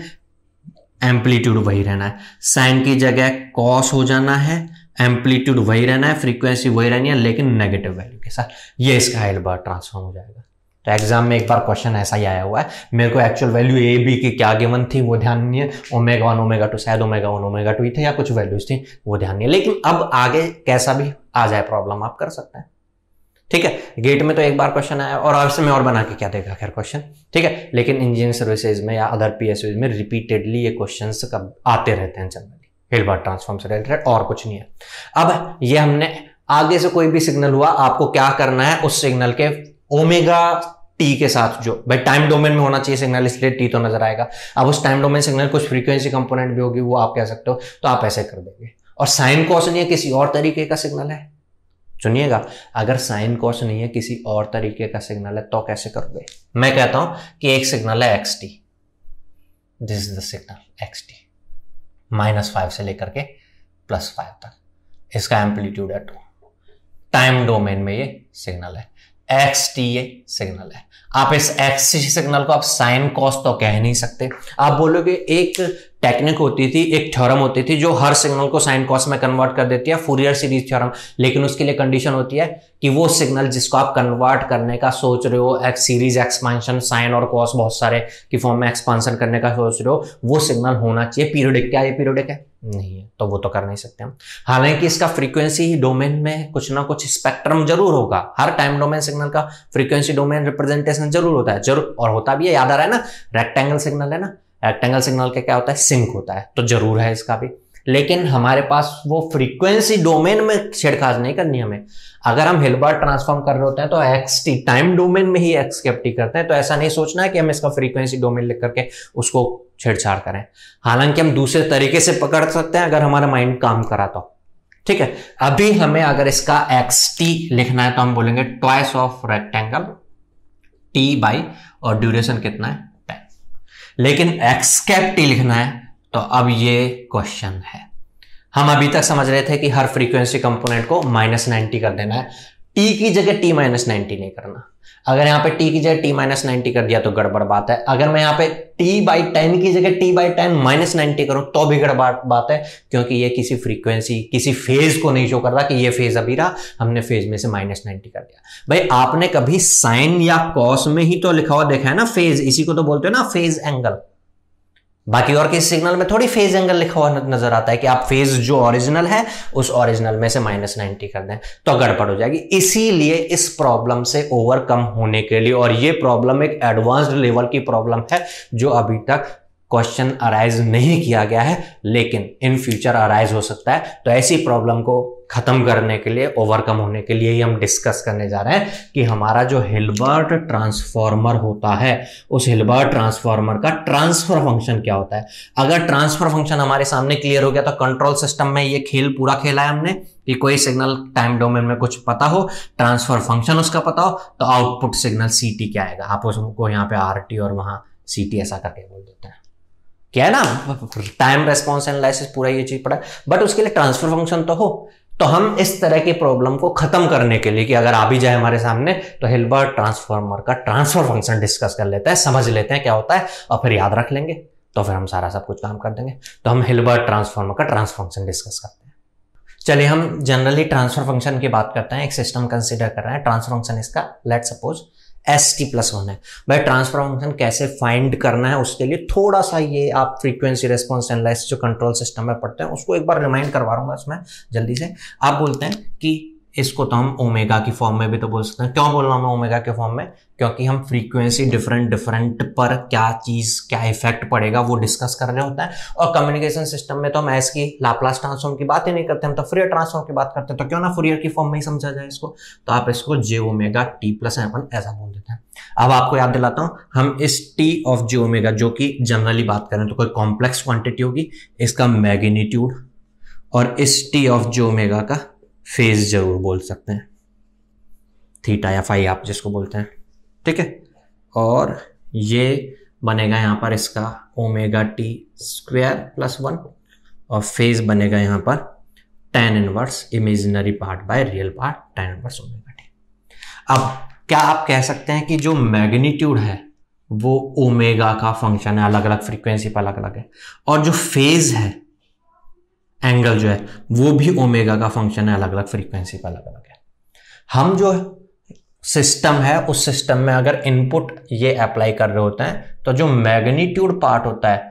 एम्पलीट्यूड वही रहना है साइन की जगह कॉस हो जाना है एम्पलीट्यूड वही रहना है फ्रीक्वेंसी वही रहनी है लेकिन नेगेटिव वैल्यू के साथ ये इसका एल बार ट्रांसफॉर्म हो जाएगा तो एग्जाम में एक बार क्वेश्चन ऐसा ही आया हुआ है मेरे को एक्चुअल वैल्यू ए बी की क्या गिवन थी वो ध्यान नहीं है ओमेगा वन ओमेगा टू शायद ओमेगा वन ओमेगा टू ही थे या कुछ वैल्यूज थी वो ध्यान नहीं है लेकिन अब आगे कैसा भी आ जाए प्रॉब्लम आप कर सकते हैं ठीक है गेट में तो एक बार क्वेश्चन आया और आर में और बना के क्या देगा खैर क्वेश्चन ठीक है लेकिन इंजीनियरिंग सर्विसेज में या अदर पी में रिपीटेडली ये क्वेश्चन कब आते रहते हैं जनरली बार ट्रांसफॉर्म से रिलेटेड और कुछ नहीं है अब ये हमने आगे से कोई भी सिग्नल हुआ आपको क्या करना है उस सिग्नल के ओमेगा टी के साथ जो भाई टाइम डोमेन में होना चाहिए सिग्नल इसलिए टी तो नजर आएगा अब उस टाइम डोमेन सिग्नल कुछ फ्रीक्वेंसी कंपोनेंट भी होगी वो आप कह सकते हो तो आप ऐसे कर देंगे और साइन कॉस नहीं है किसी और तरीके का सिग्नल है सुनिएगा अगर साइन कॉस नहीं है किसी और तरीके का सिग्नल है तो कैसे करोगे मैं कहता हूं कि एक सिग्नल है x t this is the signal x t minus five से लेकर के प्लस फाइव तक इसका एम्पलीट्यूड है टू टाइम डोमेन में ये सिग्नल है एक्स टी ये सिग्नल है आप इस एक्स सिग्नल को आप साइन कॉस तो कह नहीं सकते आप बोलोगे एक टेक्निक होती थी एक थ्योरम होती थी जो हर सिग्नल को साइन कॉस में कन्वर्ट कर देती है फूरियर सीरीज थ्योरम लेकिन उसके लिए कंडीशन होती है कि वो सिग्नल जिसको आप कन्वर्ट करने का सोच रहे हो एक सीरीज एक्सपांशन साइन और कॉस बहुत सारे की फॉर्म में एक्सपांशन करने का सोच रहे हो वो सिग्नल होना चाहिए पीरियडिक क्या ये पीरियडिक है नहीं है तो वो तो कर नहीं सकते हम हालांकि इसका फ्रीक्वेंसी डोमेन में कुछ ना कुछ स्पेक्ट्रम जरूर होगा हर टाइम डोमेन सिग्नल का फ्रीक्वेंसी डोमेन रिप्रेजेंटेशन जरूर होता है जरूर और होता भी है याद आ रहा है ना रेक्टेंगल सिग्नल है ना रेक्टेंगल सिग्नल का क्या होता है सिंक होता है तो जरूर है इसका भी लेकिन हमारे पास वो फ्रीक्वेंसी डोमेन में छेड़खाज नहीं करनी हमें अगर हम हिलबर्ट ट्रांसफॉर्म कर रहे होते हैं तो एक्स टी टाइम डोमेन में ही एक्स कैप्टी करते हैं तो ऐसा नहीं सोचना है कि हम इसका फ्रीक्वेंसी डोमेन लिख करके उसको छेड़छाड़ करें हालांकि हम दूसरे तरीके से पकड़ सकते हैं अगर हमारा माइंड काम करा तो ठीक है अभी हमें अगर इसका एक्स टी लिखना है तो हम बोलेंगे twice of rectangle t by और ड्यूरेशन कितना है लेकिन एक्स कैप टी लिखना है तो अब ये क्वेश्चन है हम अभी तक समझ रहे थे कि हर फ्रीक्वेंसी कंपोनेंट को माइनस नाइनटी कर देना है टी e की जगह टी माइनस नाइनटी नहीं करना अगर यहां पे टी की जगह टी माइनस नाइनटी कर दिया तो गड़बड़ बात है अगर मैं यहां पे टी बाई टेन की जगह t by ten minus ninety करूं तो भी गड़बड़ बात है क्योंकि ये किसी फ्रीक्वेंसी किसी फेज को नहीं शो कर रहा कि ये फेज अभी रहा हमने फेज में से माइनस नाइनटी कर दिया भाई आपने कभी साइन या कॉस में ही तो लिखा हुआ देखा है ना फेज इसी को तो बोलते हो ना फेज एंगल बाकी और किस सिग्नल में थोड़ी फेज एंगल लिखा हुआ नजर आता है कि आप फेज जो ओरिजिनल है उस ओरिजिनल में से माइनस नाइनटी कर दें तो गड़बड़ हो जाएगी इसीलिए इस प्रॉब्लम से ओवरकम होने के लिए और ये प्रॉब्लम एक एडवांस्ड लेवल की प्रॉब्लम है जो अभी तक क्वेश्चन अराइज नहीं किया गया है लेकिन इन फ्यूचर अराइज हो सकता है तो ऐसी प्रॉब्लम को खत्म करने के लिए ओवरकम होने के लिए ही हम डिस्कस करने जा रहे हैं कि हमारा जो हिलबर्ट ट्रांसफॉर्मर होता है उस हिलबर्ट ट्रांसफॉर्मर का ट्रांसफर फंक्शन क्या होता है अगर ट्रांसफर फंक्शन हमारे सामने क्लियर हो गया तो कंट्रोल सिस्टम में ये खेल पूरा खेला है हमने कि कोई सिग्नल टाइम डोमेन में कुछ पता हो ट्रांसफर फंक्शन उसका पता हो तो आउटपुट सिग्नल सी टी क्या आएगा आप उसको यहाँ पे आर टी और वहां सी टी ऐसा करके बोल देते हैं क्या है ना टाइम रेस्पॉन्स एनालिसिस पूरा ये चीज पड़ा बट उसके लिए ट्रांसफर फंक्शन तो हो तो हम इस तरह की प्रॉब्लम को खत्म करने के लिए कि अगर आ भी जाए हमारे सामने तो हिलबर्ट ट्रांसफॉर्मर का ट्रांसफर फंक्शन डिस्कस कर लेते हैं समझ लेते हैं क्या होता है और फिर याद रख लेंगे तो फिर हम सारा सब कुछ काम कर देंगे तो हम हिलबर्ट ट्रांसफॉर्मर का ट्रांसफर फंक्शन डिस्कस करते हैं चलिए हम जनरली ट्रांसफर फंक्शन की बात करते हैं एक सिस्टम कंसिडर कर रहे हैं ट्रांसफर फंक्शन इसका let suppose s t plus one है भाई ट्रांसफर फंक्शन कैसे फाइंड करना है उसके लिए थोड़ा सा ये आप फ्रीक्वेंसी रेस्पॉन्स एनालिसिस जो कंट्रोल सिस्टम में पढ़ते हैं उसको एक बार रिमाइंड करवा रहा हूँ मैं इसमें जल्दी से आप बोलते हैं कि इसको तो हम ओमेगा की फॉर्म में भी तो बोल सकते हैं क्यों बोल रहा हूँ ओमेगा के फॉर्म में क्योंकि हम फ्रीक्वेंसी डिफरेंट डिफरेंट पर क्या चीज़ क्या इफेक्ट पड़ेगा वो डिस्कस कर रहे होते हैं और कम्युनिकेशन सिस्टम में तो हम एस की लाप्लास ट्रांसफॉर्म की बात ही नहीं करते हम तो फ्रियर ट्रांसफॉर्म की बात करते हैं तो क्यों ना फ्रियर की फॉर्म में ही समझा जाए इसको तो आप इसको जे ओमेगा टी प्लस अपन ऐसा बोल देते हैं अब आपको याद दिलाता हूं हम इस टी ऑफ जे ओमेगा जो कि जनरली बात करें तो कोई कॉम्प्लेक्स क्वांटिटी होगी इसका मैग्नीट्यूड और इस टी ऑफ जे ओमेगा का फेज जरूर बोल सकते हैं थीटा या फाई आप जिसको बोलते हैं ठीक है और ये बनेगा यहाँ पर इसका omega t square plus one और फेज बनेगा यहाँ पर tan inverse imaginary part by real part tan inverse omega t अब क्या आप कह सकते हैं कि जो मैग्नीट्यूड है वो ओमेगा का फंक्शन है अलग अलग फ्रीक्वेंसी पर अलग अलग है और जो फेज है एंगल जो है वो भी ओमेगा का फंक्शन है अलग अलग फ्रीक्वेंसी पर अलग अलग है हम जो सिस्टम है उस सिस्टम में अगर इनपुट ये अप्लाई कर रहे होते हैं तो जो मैग्नीट्यूड पार्ट होता है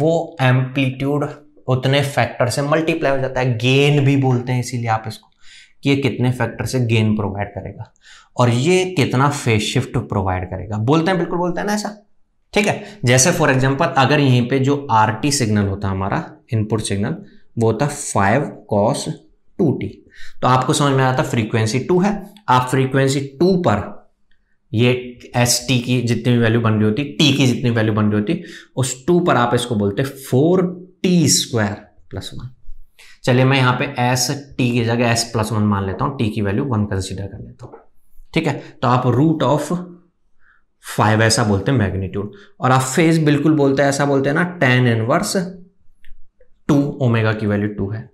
वो एम्पलीट्यूड उतने फैक्टर से मल्टीप्लाई हो जाता है गेन भी बोलते हैं इसीलिए आप इसको कि ये कितने फैक्टर से गेन प्रोवाइड करेगा और ये कितना फेस शिफ्ट प्रोवाइड करेगा बोलते हैं बिल्कुल बोलते हैं ना ऐसा ठीक है जैसे फॉर एग्जाम्पल अगर यहीं पे जो आर सिग्नल होता है हमारा इनपुट सिग्नल वो है फाइव कॉस टू टी तो आपको समझ में आता फ्रीक्वेंसी टू है आप फ्रीक्वेंसी टू पर ये एस टी की जितनी भी वैल्यू बन रही होती टी की जितनी वैल्यू बन रही होती उस टू पर आप इसको बोलते four t square plus one चलिए मैं यहां पे एस टी की जगह एस प्लस वन मान लेता हूं टी की वैल्यू वन कंसिडर कर लेता हूं ठीक है तो आप रूट ऑफ फाइव ऐसा बोलते हैं मैग्नीट्यूड और आप फेज बिल्कुल बोलते हैं ऐसा बोलते हैं ना टेन इनवर्स ओमेगा की वैल्यू टू है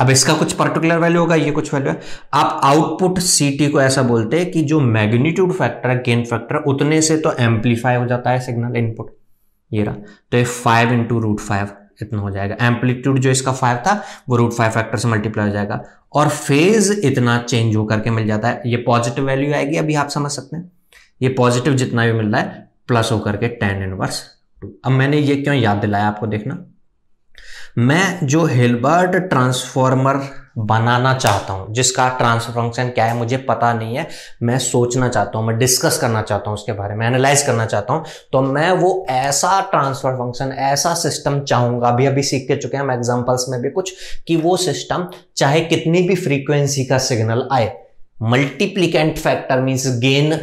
अब इसका कुछ पर्टिकुलर वैल्यू होगा ये कुछ वैल्यू है आप आउटपुट सी को ऐसा बोलते हैं कि जो मैग्नीट्यूड फैक्टर है गेन फैक्टर उतने से तो एम्पलीफाई हो जाता है सिग्नल इनपुट ये रहा तो ये फाइव इंटू रूट फाइव इतना हो जाएगा एम्पलीट्यूड जो इसका फाइव था वो रूट फाइव फैक्टर से मल्टीप्लाई हो जाएगा और फेज इतना चेंज होकर के मिल जाता है ये पॉजिटिव वैल्यू आएगी अभी आप समझ सकते हैं ये पॉजिटिव जितना भी मिल रहा है प्लस होकर के टेन इनवर्स टू अब मैंने ये क्यों याद दिलाया आपको देखना मैं जो हिलबर्ट ट्रांसफॉर्मर बनाना चाहता हूँ जिसका ट्रांसफर फंक्शन क्या है मुझे पता नहीं है मैं सोचना चाहता हूँ मैं डिस्कस करना चाहता हूँ उसके बारे में एनालाइज करना चाहता हूँ तो मैं वो ऐसा ट्रांसफर फंक्शन ऐसा सिस्टम चाहूँगा अभी अभी सीख के चुके हैं हम एग्जाम्पल्स में भी कुछ कि वो सिस्टम चाहे कितनी भी फ्रीक्वेंसी का सिग्नल आए multiplicand factor means gain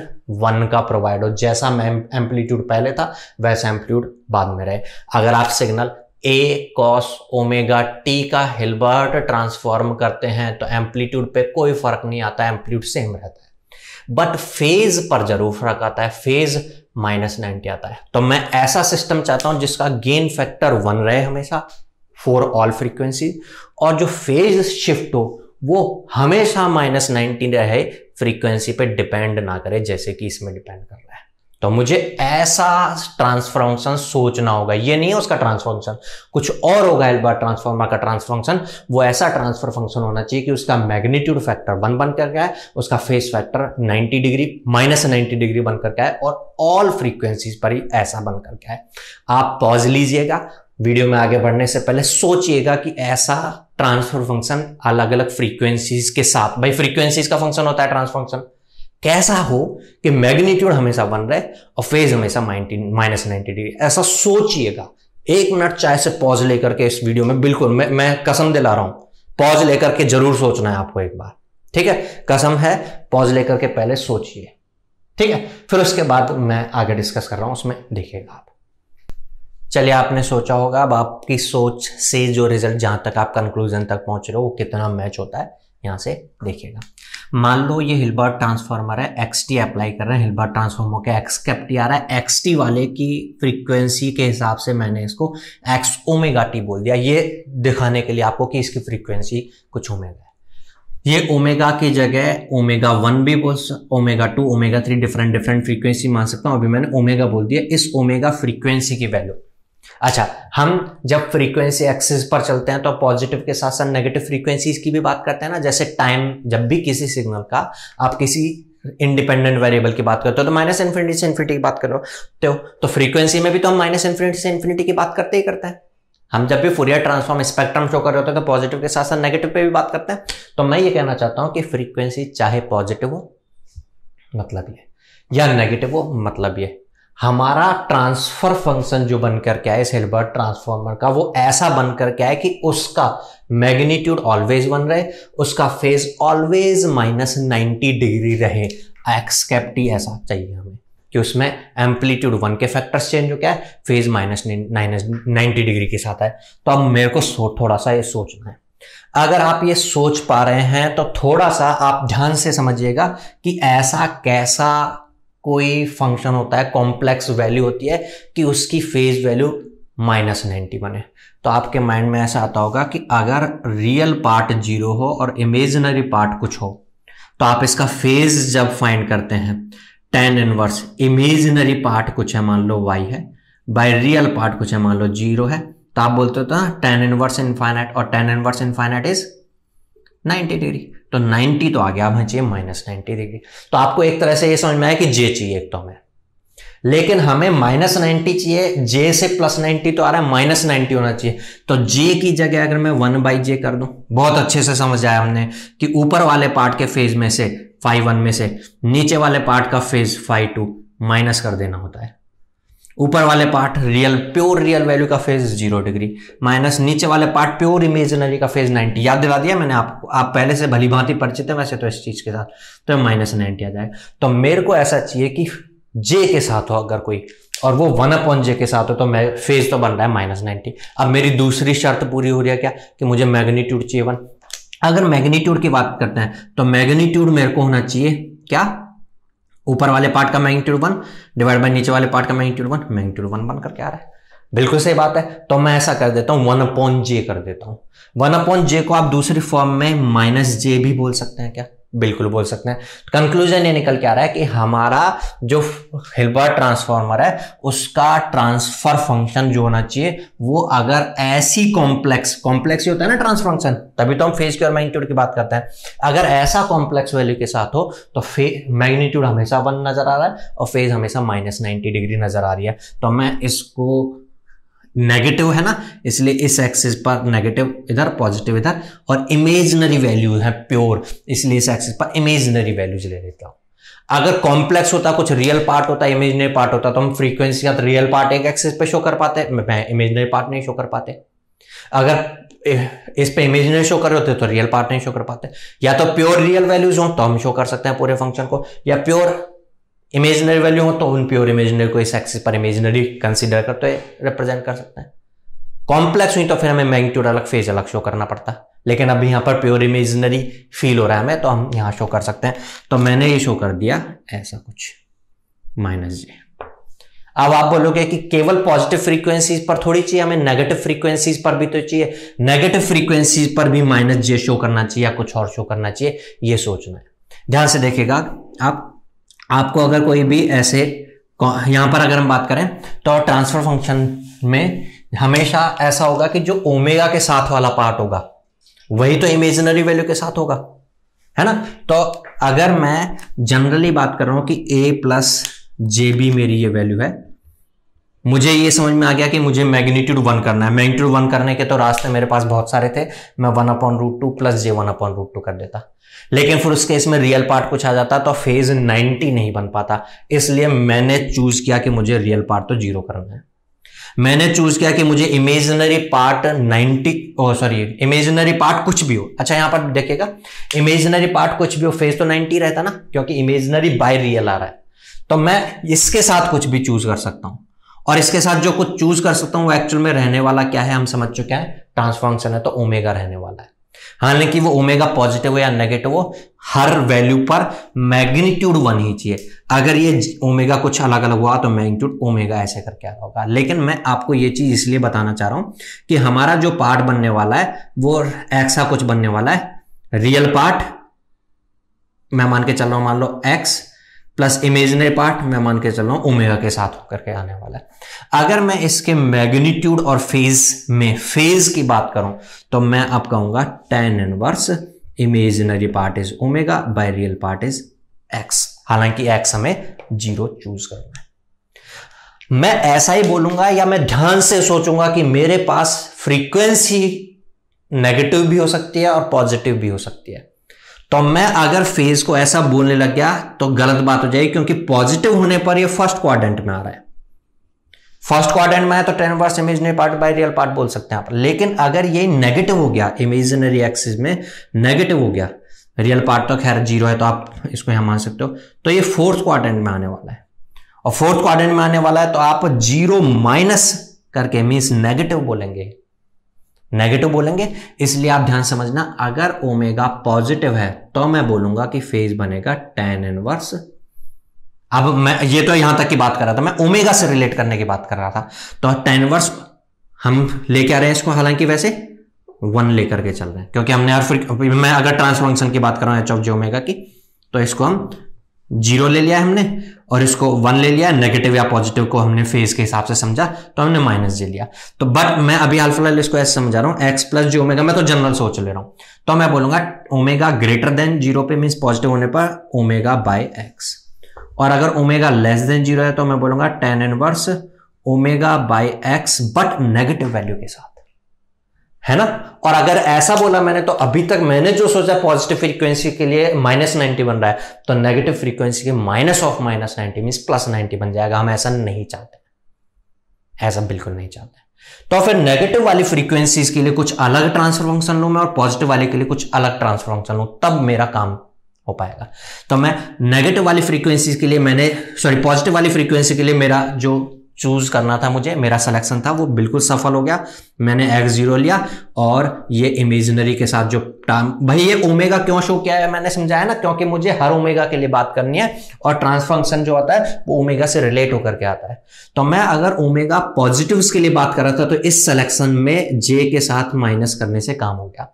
one का प्रोवाइड हो जैसा एम्पलीट्यूड पहले था वैसा एम्पलीट्यूड बाद में रहे अगर आप signal A cos omega t का हिलबर्ट ट्रांसफॉर्म करते हैं तो एम्पलीट्यूड पे कोई फर्क नहीं आता एम्पलीट्यूड सेम रहता है बट फेज पर जरूर फर्क आता है फेज माइनस नाइनटी आता है तो मैं ऐसा सिस्टम चाहता हूं जिसका गेन फैक्टर वन रहे हमेशा फॉर ऑल फ्रीक्वेंसी और जो फेज शिफ्ट हो वो हमेशा माइनस नाइनटी रहे फ्रीक्वेंसी पे डिपेंड ना करे जैसे कि इसमें डिपेंड कर रहा है तो मुझे ऐसा ट्रांसफॉर्मेशन सोचना होगा ये नहीं है उसका ट्रांसफॉर्मेशन कुछ और होगा एल बार ट्रांसफॉर्मर का ट्रांसफर फंक्शन वो ऐसा ट्रांसफर फंक्शन होना चाहिए कि उसका मैग्नीट्यूड फैक्टर वन बन करके है उसका phase factor 90 degree minus ninety degree बन करके है और ऑल फ्रीक्वेंसीज पर ही ऐसा बन करके है आप पॉज लीजिएगा वीडियो में आगे बढ़ने से पहले सोचिएगा कि ऐसा ट्रांसफर फंक्शन अलग अलग फ्रीक्वेंसीज के साथ भाई फ्रीक्वेंसीज का फंक्शन होता है ट्रांसफर फंक्शन कैसा हो कि मैग्नीट्यूड हमेशा बन रहे और फेज हमेशा माइनस नाइनटी डिग्री ऐसा सोचिएगा एक मिनट चाय से पॉज लेकर के इस वीडियो में बिल्कुल मैं मैं कसम दिला रहा हूं पॉज लेकर के जरूर सोचना है आपको एक बार ठीक है कसम है पॉज लेकर के पहले सोचिए ठीक है फिर उसके बाद मैं आगे डिस्कस कर रहा हूं उसमें देखिएगा आप चलिए आपने सोचा होगा अब आपकी सोच से जो रिजल्ट जहां तक आप कंक्लूजन तक पहुंच रहे हो वो कितना मैच होता है यहां से देखिएगा मान लो ये हिलबर्ट ट्रांसफार्मर है एक्स टी अप्लाई कर रहे हैं हिलबर्ट ट्रांसफार्मर के एक्स कैप्टी आ रहा है एक्स टी वाले की फ्रीक्वेंसी के हिसाब से मैंने इसको एक्स ओमेगा टी बोल दिया ये दिखाने के लिए आपको कि इसकी फ्रीक्वेंसी कुछ ओमेगा है ये ओमेगा की जगह ओमेगा वन भी बोल omega two omega three different different frequency मान सकता हूँ अभी मैंने ओमेगा बोल दिया इस ओमेगा फ्रीक्वेंसी की वैल्यू अच्छा हम जब फ्रीक्वेंसी एक्सिस पर चलते हैं तो पॉजिटिव के साथ साथ नेगेटिव फ्रीक्वेंसीज की भी बात करते हैं ना जैसे टाइम जब भी किसी सिग्नल का आप किसी इंडिपेंडेंट वेरिएबल की बात करते हो तो माइनस इन्फिनिटी से इन्फिनिटी की बात करो तो तो फ्रीक्वेंसी में भी तो हम माइनस इन्फिनिटी से इन्फिनिटी की बात करते ही करते हैं हम जब भी फूरियर ट्रांसफॉर्म स्पेक्ट्रम शो कर रहे होते हैं तो पॉजिटिव के साथ साथ नेगेटिव पे भी बात करते हैं तो मैं ये कहना चाहता हूं कि फ्रीक्वेंसी चाहे पॉजिटिव हो मतलब ये या नेगेटिव हो मतलब ये हमारा ट्रांसफर फंक्शन जो बनकर क्या आए सिल्बर्ट ट्रांसफॉर्मर का वो ऐसा बनकर क्या है कि उसका मैग्नीट्यूड ऑलवेज वन रहे उसका phase always minus ninety degree रहे एक्स ऐसा चाहिए हमें कि उसमें एम्पलीट्यूड वन के फैक्टर्स चेंज हो गया है phase minus minus ninety degree के साथ है तो अब मेरे को सो, थोड़ा सा ये सोचना है अगर आप ये सोच पा रहे हैं तो थोड़ा सा आप ध्यान से समझिएगा कि ऐसा कैसा कोई फंक्शन होता है कॉम्प्लेक्स वैल्यू होती है कि उसकी फेज वैल्यू माइनस नाइन्टी बने तो आपके माइंड में ऐसा आता होगा कि अगर रियल पार्ट जीरो हो और इमेजिनरी पार्ट कुछ हो तो आप इसका फेज जब फाइंड करते हैं टेन इनवर्स इमेजिनरी पार्ट कुछ है मान लो वाई है बाय रियल पार्ट कुछ है मान लो जीरो है तो आप बोलते हो टेन इनवर्स इनफाइनाइट और tan inverse infinite is ninety degree तो 90 तो आ गया अब हाँ चाहिए माइनस नाइनटी डिग्री तो आपको एक तरह से ये समझ में आया कि जे चाहिए एक तो हमें लेकिन हमें माइनस नाइनटी चाहिए जे से प्लस नाइनटी तो आ रहा है माइनस नाइनटी होना चाहिए तो जे की जगह अगर मैं वन बाई जे कर दूं बहुत अच्छे से समझ आया हमने कि ऊपर वाले पार्ट के फेज में से फाइव वन में से नीचे वाले पार्ट का फेज फाइव टू माइनस कर देना होता है ऊपर वाले part real pure real value का फेज जीरो डिग्री माइनस नीचे वाले पार्ट प्योर इमेजनरी का फेज नाइनटी याद दिला दिया मैंने आपको आप पहले से भली भांति परिचित है वैसे तो इस चीज के साथ तो माइनस नाइनटी आ जाए तो मेरे को ऐसा चाहिए कि जे के साथ हो अगर कोई और वो वन अपॉन जे के साथ हो तो मैं फेज तो बन रहा है माइनस नाइनटी अब मेरी दूसरी शर्त पूरी हो रही है क्या कि मुझे मैग्नीट्यूड चाहिए वन अगर मैग्नीट्यूड की बात करते हैं तो मैग्नीट्यूड मेरे को होना चाहिए क्या ऊपर वाले पार्ट का मैग्नीट्यूड वन डिवाइड बाई नीचे वाले पार्ट का मैग्नीट्यूड वन मैग्नीट्यूड वन बन करके आ रहा है बिल्कुल सही बात है तो मैं ऐसा कर देता हूँ वन अपॉन जे कर देता हूँ वन अपॉन जे को आप दूसरी फॉर्म में माइनस जे भी बोल सकते हैं क्या बिल्कुल बोल सकते हैं कंक्लूजन ये निकल के आ रहा है कि हमारा जो हिल्बर्ट ट्रांसफॉर्मर है उसका ट्रांसफर फंक्शन जो होना चाहिए वो अगर ऐसी कॉम्प्लेक्स कॉम्प्लेक्स ही होता है ना ट्रांसफर फंक्शन तभी तो हम फेज की और मैग्नीट्यूड की बात करते हैं अगर ऐसा कॉम्प्लेक्स वैल्यू के साथ हो तो फे मैग्नीट्यूड हमेशा वन नजर आ रहा है और फेज हमेशा माइनस नाइन्टी डिग्री नजर आ रही है तो मैं इसको नेगेटिव है ना इसलिए इस एक्सिस पर नेगेटिव इधर पॉजिटिव इधर और इमेजनरी वैल्यू है प्योर इसलिए इस एक्सिस पर इमेजनरी वैल्यूज ले लेता हूं अगर कॉम्प्लेक्स होता कुछ रियल पार्ट होता इमेजनरी पार्ट होता तो हम फ्रीक्वेंसी या तो रियल पार्ट एक एक्सिस पे शो कर पाते मैं इमेजनरी पार्ट नहीं शो कर पाते अगर इस पे इमेजनरी शो कर रहे होते तो रियल पार्ट नहीं शो कर पाते या तो प्योर रियल वैल्यूज हो तो हम शो कर सकते हैं पूरे फंक्शन को या प्योर इमेजनरी वैल्यू हो तो उन प्योर इमेजनरी को इस एक्सिस पर इमेजनरी कंसिडर करते रिप्रेजेंट कर सकते हैं कॉम्प्लेक्स हुई तो फिर हमें मैग्नीट्यूड अलग फेज अलग शो करना पड़ता है लेकिन अभी यहाँ पर प्योर इमेजनरी फील हो रहा है हमें तो हम यहाँ शो कर सकते हैं तो मैंने ये शो कर दिया ऐसा कुछ माइनस जे अब आप बोलोगे कि केवल पॉजिटिव फ्रीक्वेंसीज पर थोड़ी चाहिए हमें नेगेटिव फ्रीक्वेंसीज पर भी तो चाहिए नेगेटिव फ्रीक्वेंसीज पर भी माइनस जे शो करना चाहिए या कुछ और शो करना चाहिए ये सोचना है ध्यान से देखिएगा आप आपको अगर कोई भी ऐसे यहां पर अगर हम बात करें तो ट्रांसफर फंक्शन में हमेशा ऐसा होगा कि जो ओमेगा के साथ वाला पार्ट होगा वही तो इमेजिनरी वैल्यू के साथ होगा है ना तो अगर मैं जनरली बात कर रहा हूं कि ए प्लस जे बी मेरी ये वैल्यू है मुझे ये समझ में आ गया कि मुझे मैग्नीट्यूड वन करना है मैग्नीट्यूड वन करने के तो रास्ते मेरे पास बहुत सारे थे मैं one upon root two plus j one upon root two कर देता लेकिन फिर उसके इसमें रियल पार्ट कुछ आ जाता तो फेज नाइनटी नहीं बन पाता इसलिए मैंने चूज किया कि मुझे रियल पार्ट तो जीरो करना है मैंने चूज किया कि मुझे imaginary part ninety oh sorry imaginary part कुछ भी हो अच्छा यहां पर देखिएगा इमेजनरी पार्ट कुछ भी हो फेज तो नाइनटी रहता ना क्योंकि इमेजनरी बाय रियल आ रहा है तो मैं इसके साथ कुछ भी चूज कर सकता हूं और इसके साथ जो कुछ चूज कर सकता हूं वो एक्चुअल में रहने वाला क्या है हम समझ चुके हैं ट्रांसफंक्शन है तो ओमेगा रहने वाला है हालांकि वो ओमेगा पॉजिटिव हो या नेगेटिव हो हर वैल्यू पर मैग्नीट्यूड वन ही चाहिए अगर ये ओमेगा कुछ अलग अलग हुआ तो मैग्नीट्यूड ओमेगा ऐसे करके आ रहा होगा लेकिन मैं आपको ये चीज इसलिए बताना चाह रहा हूं कि हमारा जो पार्ट बनने वाला है वो ऐसा कुछ बनने वाला है रियल पार्ट मैं मान के चल रहा हूं मान लो एक्स प्लस इमेजनरी पार्ट मैं मान के चल रहा हूं ओमेगा के साथ होकर के आने वाला है अगर मैं इसके मैग्नीट्यूड और फेज में फेज की बात करूं तो मैं आप कहूंगा tan inverse imaginary part is omega by real part is x हालांकि एक्स हमें जीरो चूज करना है मैं ऐसा ही बोलूंगा या मैं ध्यान से सोचूंगा कि मेरे पास फ्रीक्वेंसी नेगेटिव भी हो सकती है और पॉजिटिव भी हो सकती है तो मैं अगर फेज को ऐसा बोलने लग गया तो गलत बात हो जाएगी क्योंकि पॉजिटिव होने पर ये फर्स्ट क्वाड्रेंट में आ रहा है फर्स्ट क्वाड्रेंट में है तो transverse imaginary part by real part बोल सकते हैं आप लेकिन अगर ये नेगेटिव हो गया इमेजनरी एक्सिस में नेगेटिव हो गया रियल पार्ट तो खैर जीरो है तो आप इसको यहां मान सकते हो तो ये फोर्थ क्वाड्रेंट में आने वाला है और फोर्थ क्वाड्रेंट में आने वाला है तो आप जीरो माइनस करके मीन्स नेगेटिव बोलेंगे नेगेटिव बोलेंगे इसलिए आप ध्यान समझना अगर ओमेगा पॉजिटिव है तो मैं बोलूंगा कि फेज बनेगा टेन इनवर्स अब मैं ये तो यहां तक की बात कर रहा था मैं ओमेगा से रिलेट करने की बात कर रहा था तो टेन इनवर्स हम लेके आ रहे हैं इसको हालांकि वैसे वन लेकर के चल रहे हैं क्योंकि हमने फिर मैं अगर ट्रांसफंक्शन की बात कर रहा हूं एच ऑफ ओमेगा की तो इसको हम जीरो ले लिया हमने और इसको वन ले लिया नेगेटिव या पॉजिटिव को हमने फेज के हिसाब से समझा तो हमने माइनस ले लिया तो बट मैं अभी हाल फिलहाल इसको ऐसे समझा रहा हूं एक्स प्लस जी ओमेगा मैं तो जनरल सोच ले रहा हूं तो मैं बोलूंगा ओमेगा ग्रेटर देन जीरो पे मीन पॉजिटिव होने पर ओमेगा बाय एक्स और अगर ओमेगा लेस देन जीरो है तो मैं बोलूंगा tan inverse omega by x but negative value के साथ है ना और अगर ऐसा बोला मैंने तो अभी तक मैंने जो सोचा पॉजिटिव फ्रीक्वेंसी के लिए माइनस नाइन्टी बन रहा है तो नेगेटिव फ्रीक्वेंसी के minus of minus ninety mean plus ninety बन जाएगा हम ऐसा नहीं चाहते ऐसा बिल्कुल नहीं चाहते तो फिर नेगेटिव वाली फ्रीक्वेंसीज के लिए कुछ अलग ट्रांसफर फंक्शन लू मैं और पॉजिटिव वाले के लिए कुछ अलग ट्रांसफर फंक्शन लू तब मेरा काम हो पाएगा तो मैं नेगेटिव वाली फ्रीक्वेंसीज के लिए मैंने सॉरी पॉजिटिव वाली फ्रीक्वेंसी के लिए मेरा जो चूज़ करना था मुझे मेरा सिलेक्शन था वो बिल्कुल सफल हो गया मैंने एक्स जीरो लिया और ये इमेजिनरी के साथ जो टर्म भाई ये ओमेगा क्यों शो किया है मैंने समझाया ना क्योंकि मुझे हर ओमेगा के लिए बात करनी है और ट्रांसफंक्शन जो आता है वो ओमेगा से रिलेट होकर के आता है तो मैं अगर ओमेगा पॉजिटिव के लिए बात कर रहा था तो इस सिलेक्शन में जे के साथ माइनस करने से काम हो गया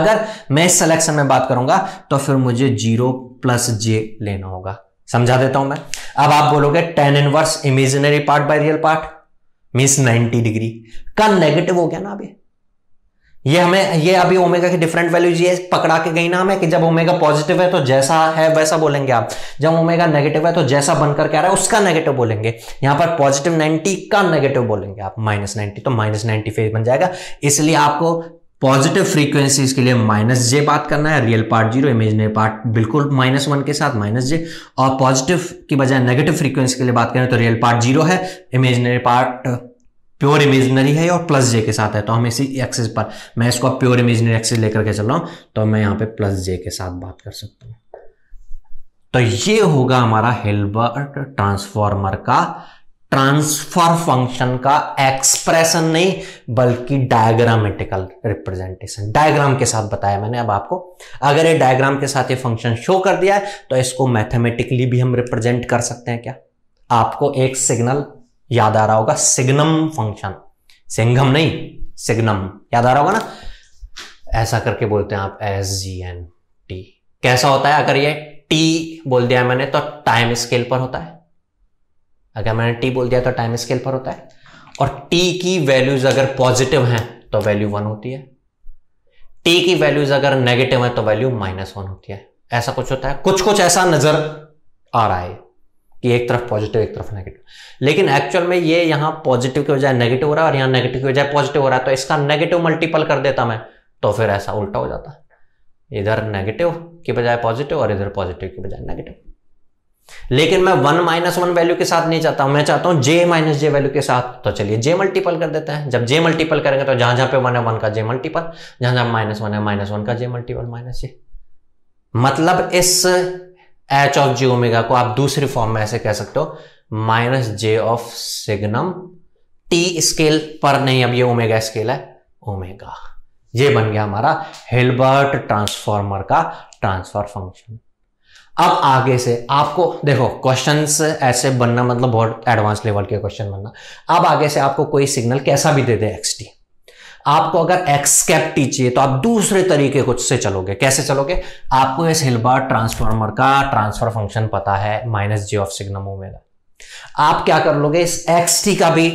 अगर मैं इस सिलेक्शन में बात करूंगा तो फिर मुझे जीरो प्लस जे लेना होगा समझा देता हूं मैं अब आप बोलोगे tan inverse imaginary part by real part means ninety degree का नेगेटिव हो गया ना अभी ये हमें ये अभी ओमेगा की डिफरेंट वैल्यूज ये पकड़ा के गई ना हमें कि जब ओमेगा पॉजिटिव है तो जैसा है वैसा बोलेंगे आप जब ओमेगा नेगेटिव है तो जैसा बनकर क्या रहा है उसका नेगेटिव बोलेंगे यहां पर पॉजिटिव 90 का नेगेटिव बोलेंगे आप माइनस नाइनटी तो माइनस नाइन्टी फेज बन जाएगा इसलिए आपको पॉजिटिव फ्रीक्वेंसीज के लिए माइनस जे बात करना है real part zero imaginary part बिल्कुल माइनस वन के साथ माइनस जे और पॉजिटिव की बजाय नेगेटिव फ्रीक्वेंसी के लिए बात करें तो रियल पार्ट जीरो है इमेजनरी पार्ट प्योर इमेजनरी है और प्लस जे के साथ है तो हम इसी एक्सेस पर मैं इसको प्योर इमेजनरी एक्सेस लेकर के चल रहा हूं तो मैं यहां पे प्लस जे के साथ बात कर सकता हूँ तो ये होगा हमारा हिलबर्ट ट्रांसफॉर्मर का ट्रांसफर फंक्शन का एक्सप्रेशन नहीं बल्कि डायग्रामेटिकल रिप्रेजेंटेशन डायग्राम के साथ बताया मैंने अब आपको अगर ये डायग्राम के साथ ये फंक्शन शो कर दिया है तो इसको मैथमेटिकली भी हम रिप्रेजेंट कर सकते हैं क्या आपको एक सिग्नल याद आ रहा होगा सिग्नम फंक्शन सिंघम नहीं सिग्नम याद आ रहा होगा ना ऐसा करके बोलते हैं आप एस जी एन टी कैसा होता है अगर ये टी बोल दिया मैंने तो टाइम स्केल पर होता है अगर मैंने टी बोल दिया तो टाइम स्केल पर होता है और टी की वैल्यूज अगर पॉजिटिव हैं तो वैल्यू वन होती है टी की वैल्यूज अगर नेगेटिव है तो वैल्यू माइनस वन होती है ऐसा कुछ होता है कुछ कुछ ऐसा नजर आ रहा है कि एक तरफ पॉजिटिव एक तरफ नेगेटिव लेकिन एक्चुअल में ये यहाँ पॉजिटिव की बजाय नेगेटिव हो रहा है और यहाँ नेगेटिव की बजाय पॉजिटिव हो रहा है तो इसका नेगेटिव मल्टीपल कर देता मैं तो फिर ऐसा उल्टा हो जाता इधर नेगेटिव की बजाय पॉजिटिव और इधर पॉजिटिव की बजाय नेगेटिव लेकिन मैं वन माइनस वन वैल्यू के साथ नहीं चाहता हूं मैं चाहता हूं जे माइनस जे वैल्यू के साथ तो चलिए जे मल्टीपल कर देते हैं जब जे मल्टीपल करेंगे तो जहां जहां पे वन है वन का जे मल्टीपल जहां जहां माइनस वन है माइनस वन का जे मल्टीपल माइनस जे मतलब इस एच ऑफ जी ओमेगा को आप दूसरी फॉर्म में ऐसे कह सकते हो minus j of signum t scale पर नहीं अब ये ओमेगा स्केल है ओमेगा ये बन गया हमारा हिलबर्ट ट्रांसफॉर्मर का ट्रांसफर फंक्शन अब आगे से आपको देखो क्वेश्चंस ऐसे बनना मतलब बहुत एडवांस लेवल के क्वेश्चन बनना अब आगे से आपको कोई सिग्नल कैसा भी दे दे एक्स टी आपको अगर एक्स कैप टी चाहिए तो आप दूसरे तरीके कुछ से चलोगे कैसे चलोगे आपको इस हिलबार्ट ट्रांसफार्मर का ट्रांसफर फंक्शन पता है minus j of signum omega आप क्या कर लोगे इस एक्स टी का भी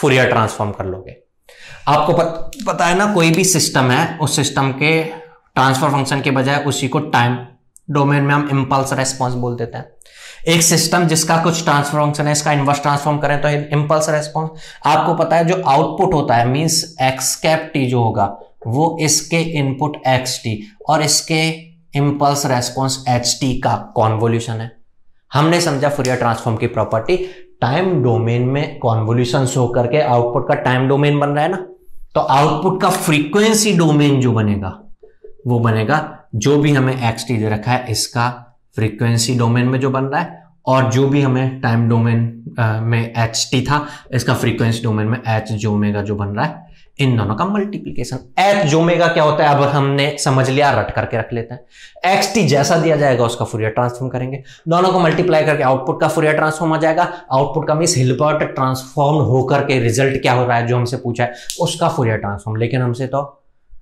फुरियर ट्रांसफॉर्म कर लोगे आपको पत, पता है ना कोई भी सिस्टम है उस सिस्टम के ट्रांसफर फंक्शन के बजाय उसी को टाइम डोमेन में हम इम्पल्स रेस्पॉन्स बोल देते हैं एक सिस्टम जिसका कुछ ट्रांसफर है इसका इन्वर्स ट्रांसफॉर्म करें तो इम्पल्स रेस्पॉन्स आपको पता है जो आउटपुट होता है मीन्स एक्स कैप टी जो होगा वो इसके इनपुट एक्स टी और इसके इम्पल्स रेस्पॉन्स एच टी का कॉन्वोल्यूशन है हमने समझा फुरियर ट्रांसफॉर्म की प्रॉपर्टी टाइम डोमेन में कॉन्वोल्यूशन शो करके आउटपुट का टाइम डोमेन बन रहा है ना तो आउटपुट का फ्रीक्वेंसी डोमेन जो बनेगा वो बनेगा जो भी हमें एक्स टी दे रखा है इसका फ्रीक्वेंसी डोमेन में जो बन रहा है और जो भी हमें टाइम डोमेन में एच टी था इसका फ्रीक्वेंसी डोमेन में एच जोमेगा जो बन रहा है इन दोनों का मल्टीप्लीकेशन एच जोमेगा क्या होता है अब हमने समझ लिया रट करके रख लेते हैं एक्स टी जैसा दिया जाएगा उसका फुरियर ट्रांसफॉर्म करेंगे दोनों को मल्टीप्लाई करके आउटपुट का फुरियर ट्रांसफॉर्म आ जाएगा आउटपुट का मीस हिलबर्ट ट्रांसफॉर्म होकर के रिजल्ट क्या हो रहा है जो हमसे पूछा है उसका फुरियर ट्रांसफॉर्म लेकिन हमसे तो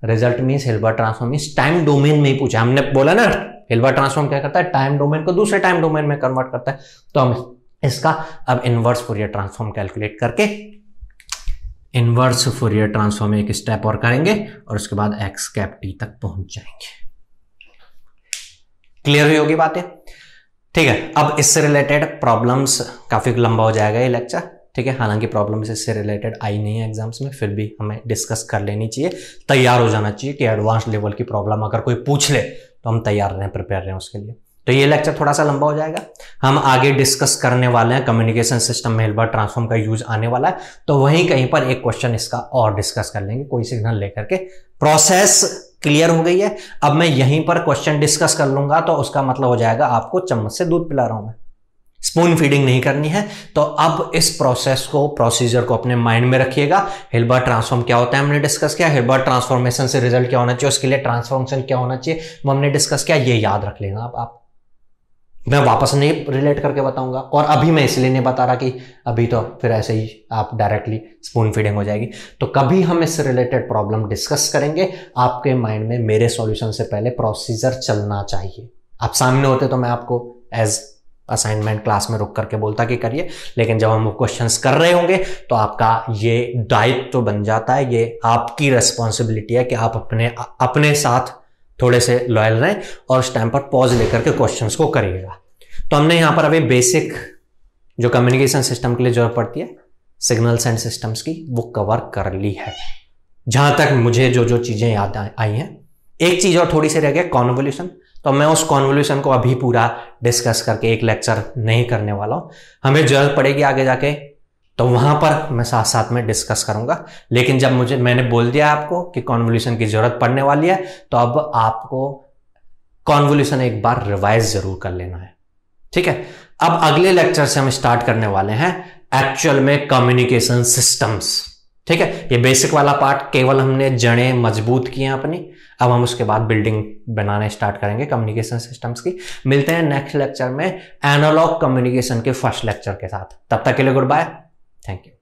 result mean Hilbert transform mean time domain में ही पूछा हमने बोला ना हिल्बर ट्रांसफॉर्म क्या करता है टाइम डोमेन को दूसरे टाइम डोमेन में कन्वर्ट करता है तो हम इसका अब इनवर्स फोरियर ट्रांसफॉर्म कैलकुलेट करके इनवर्स फोरियर ट्रांसफॉर्म एक स्टेप और करेंगे और उसके बाद एक्स कैप टी तक पहुंच जाएंगे क्लियर हुई होगी बातें ठीक है अब इससे रिलेटेड प्रॉब्लम्स काफी लंबा हो जाएगा ये लेक्चर ठीक है हालांकि प्रॉब्लम इससे रिलेटेड आई नहीं है एग्जाम्स में फिर भी हमें डिस्कस कर लेनी चाहिए तैयार हो जाना चाहिए कि एडवांस लेवल की प्रॉब्लम अगर कोई पूछ ले तो हम तैयार रहें प्रिपेयर रहें उसके लिए तो ये लेक्चर थोड़ा सा लंबा हो जाएगा हम आगे डिस्कस करने वाले हैं कम्युनिकेशन सिस्टम में हिलबर्ट ट्रांसफॉर्म का यूज आने वाला है तो वहीं कहीं पर एक क्वेश्चन इसका और डिस्कस कर लेंगे कोई सिग्नल लेकर के प्रोसेस क्लियर हो गई है अब मैं यहीं पर क्वेश्चन डिस्कस कर लूंगा तो उसका मतलब हो जाएगा आपको चम्मच से दूध पिला रहा हूं मैं स्पून फीडिंग नहीं करनी है तो अब इस प्रोसेस को प्रोसीजर को अपने माइंड में रखिएगा हिलबर्ट ट्रांसफॉर्म क्या होता है हमने डिस्कस किया हिलबर्ट ट्रांसफॉर्मेशन से रिजल्ट क्या होना चाहिए उसके लिए ट्रांसफॉर्मेशन क्या होना चाहिए वो हमने डिस्कस किया ये याद रख लेना आप, आप मैं वापस नहीं रिलेट करके बताऊंगा और अभी मैं इसलिए नहीं बता रहा कि अभी तो फिर ऐसे ही आप डायरेक्टली स्पून फीडिंग हो जाएगी तो कभी हम इससे रिलेटेड प्रॉब्लम डिस्कस करेंगे आपके माइंड में मेरे सॉल्यूशन से पहले प्रोसीजर चलना चाहिए आप सामने होते तो मैं आपको एज असाइनमेंट क्लास में रुक करके बोलता कि करिए लेकिन जब हम क्वेश्चंस कर रहे होंगे तो आपका ये दायित्व तो बन जाता है ये आपकी रिस्पॉन्सिबिलिटी है कि आप अपने अपने साथ थोड़े से लॉयल रहें और उस टाइम पर पॉज लेकर के क्वेश्चंस को करिएगा तो हमने यहाँ पर अभी बेसिक जो कम्युनिकेशन सिस्टम के लिए जरूरत पड़ती है सिग्नल्स एंड सिस्टम्स की वो कवर कर ली है जहाँ तक मुझे जो जो चीज़ें याद आई हैं एक चीज़ और थोड़ी सी रह गया कॉन्वोल्यूशन तो मैं उस कॉन्वोल्यूशन को अभी पूरा डिस्कस करके एक लेक्चर नहीं करने वाला हूं हमें जरूरत पड़ेगी आगे जाके तो वहां पर मैं साथ साथ में डिस्कस करूंगा लेकिन जब मुझे मैंने बोल दिया आपको कि कॉन्वोल्यूशन की ज़रूरत पड़ने वाली है तो अब आपको कॉन्वोल्यूशन एक बार रिवाइज ज़रूर कर लेना है ठीक है अब अगले लेक्चर से हम स्टार्ट करने वाले हैं एक्चुअल में कम्युनिकेशन सिस्टम्स ठीक है ये बेसिक वाला पार्ट केवल हमने जड़ें मजबूत किए अपनी अब हम उसके बाद बिल्डिंग बनाने स्टार्ट करेंगे कम्युनिकेशन सिस्टम्स की मिलते हैं नेक्स्ट लेक्चर में एनालॉग कम्युनिकेशन के फर्स्ट लेक्चर के साथ तब तक के लिए गुड बाय थैंक यू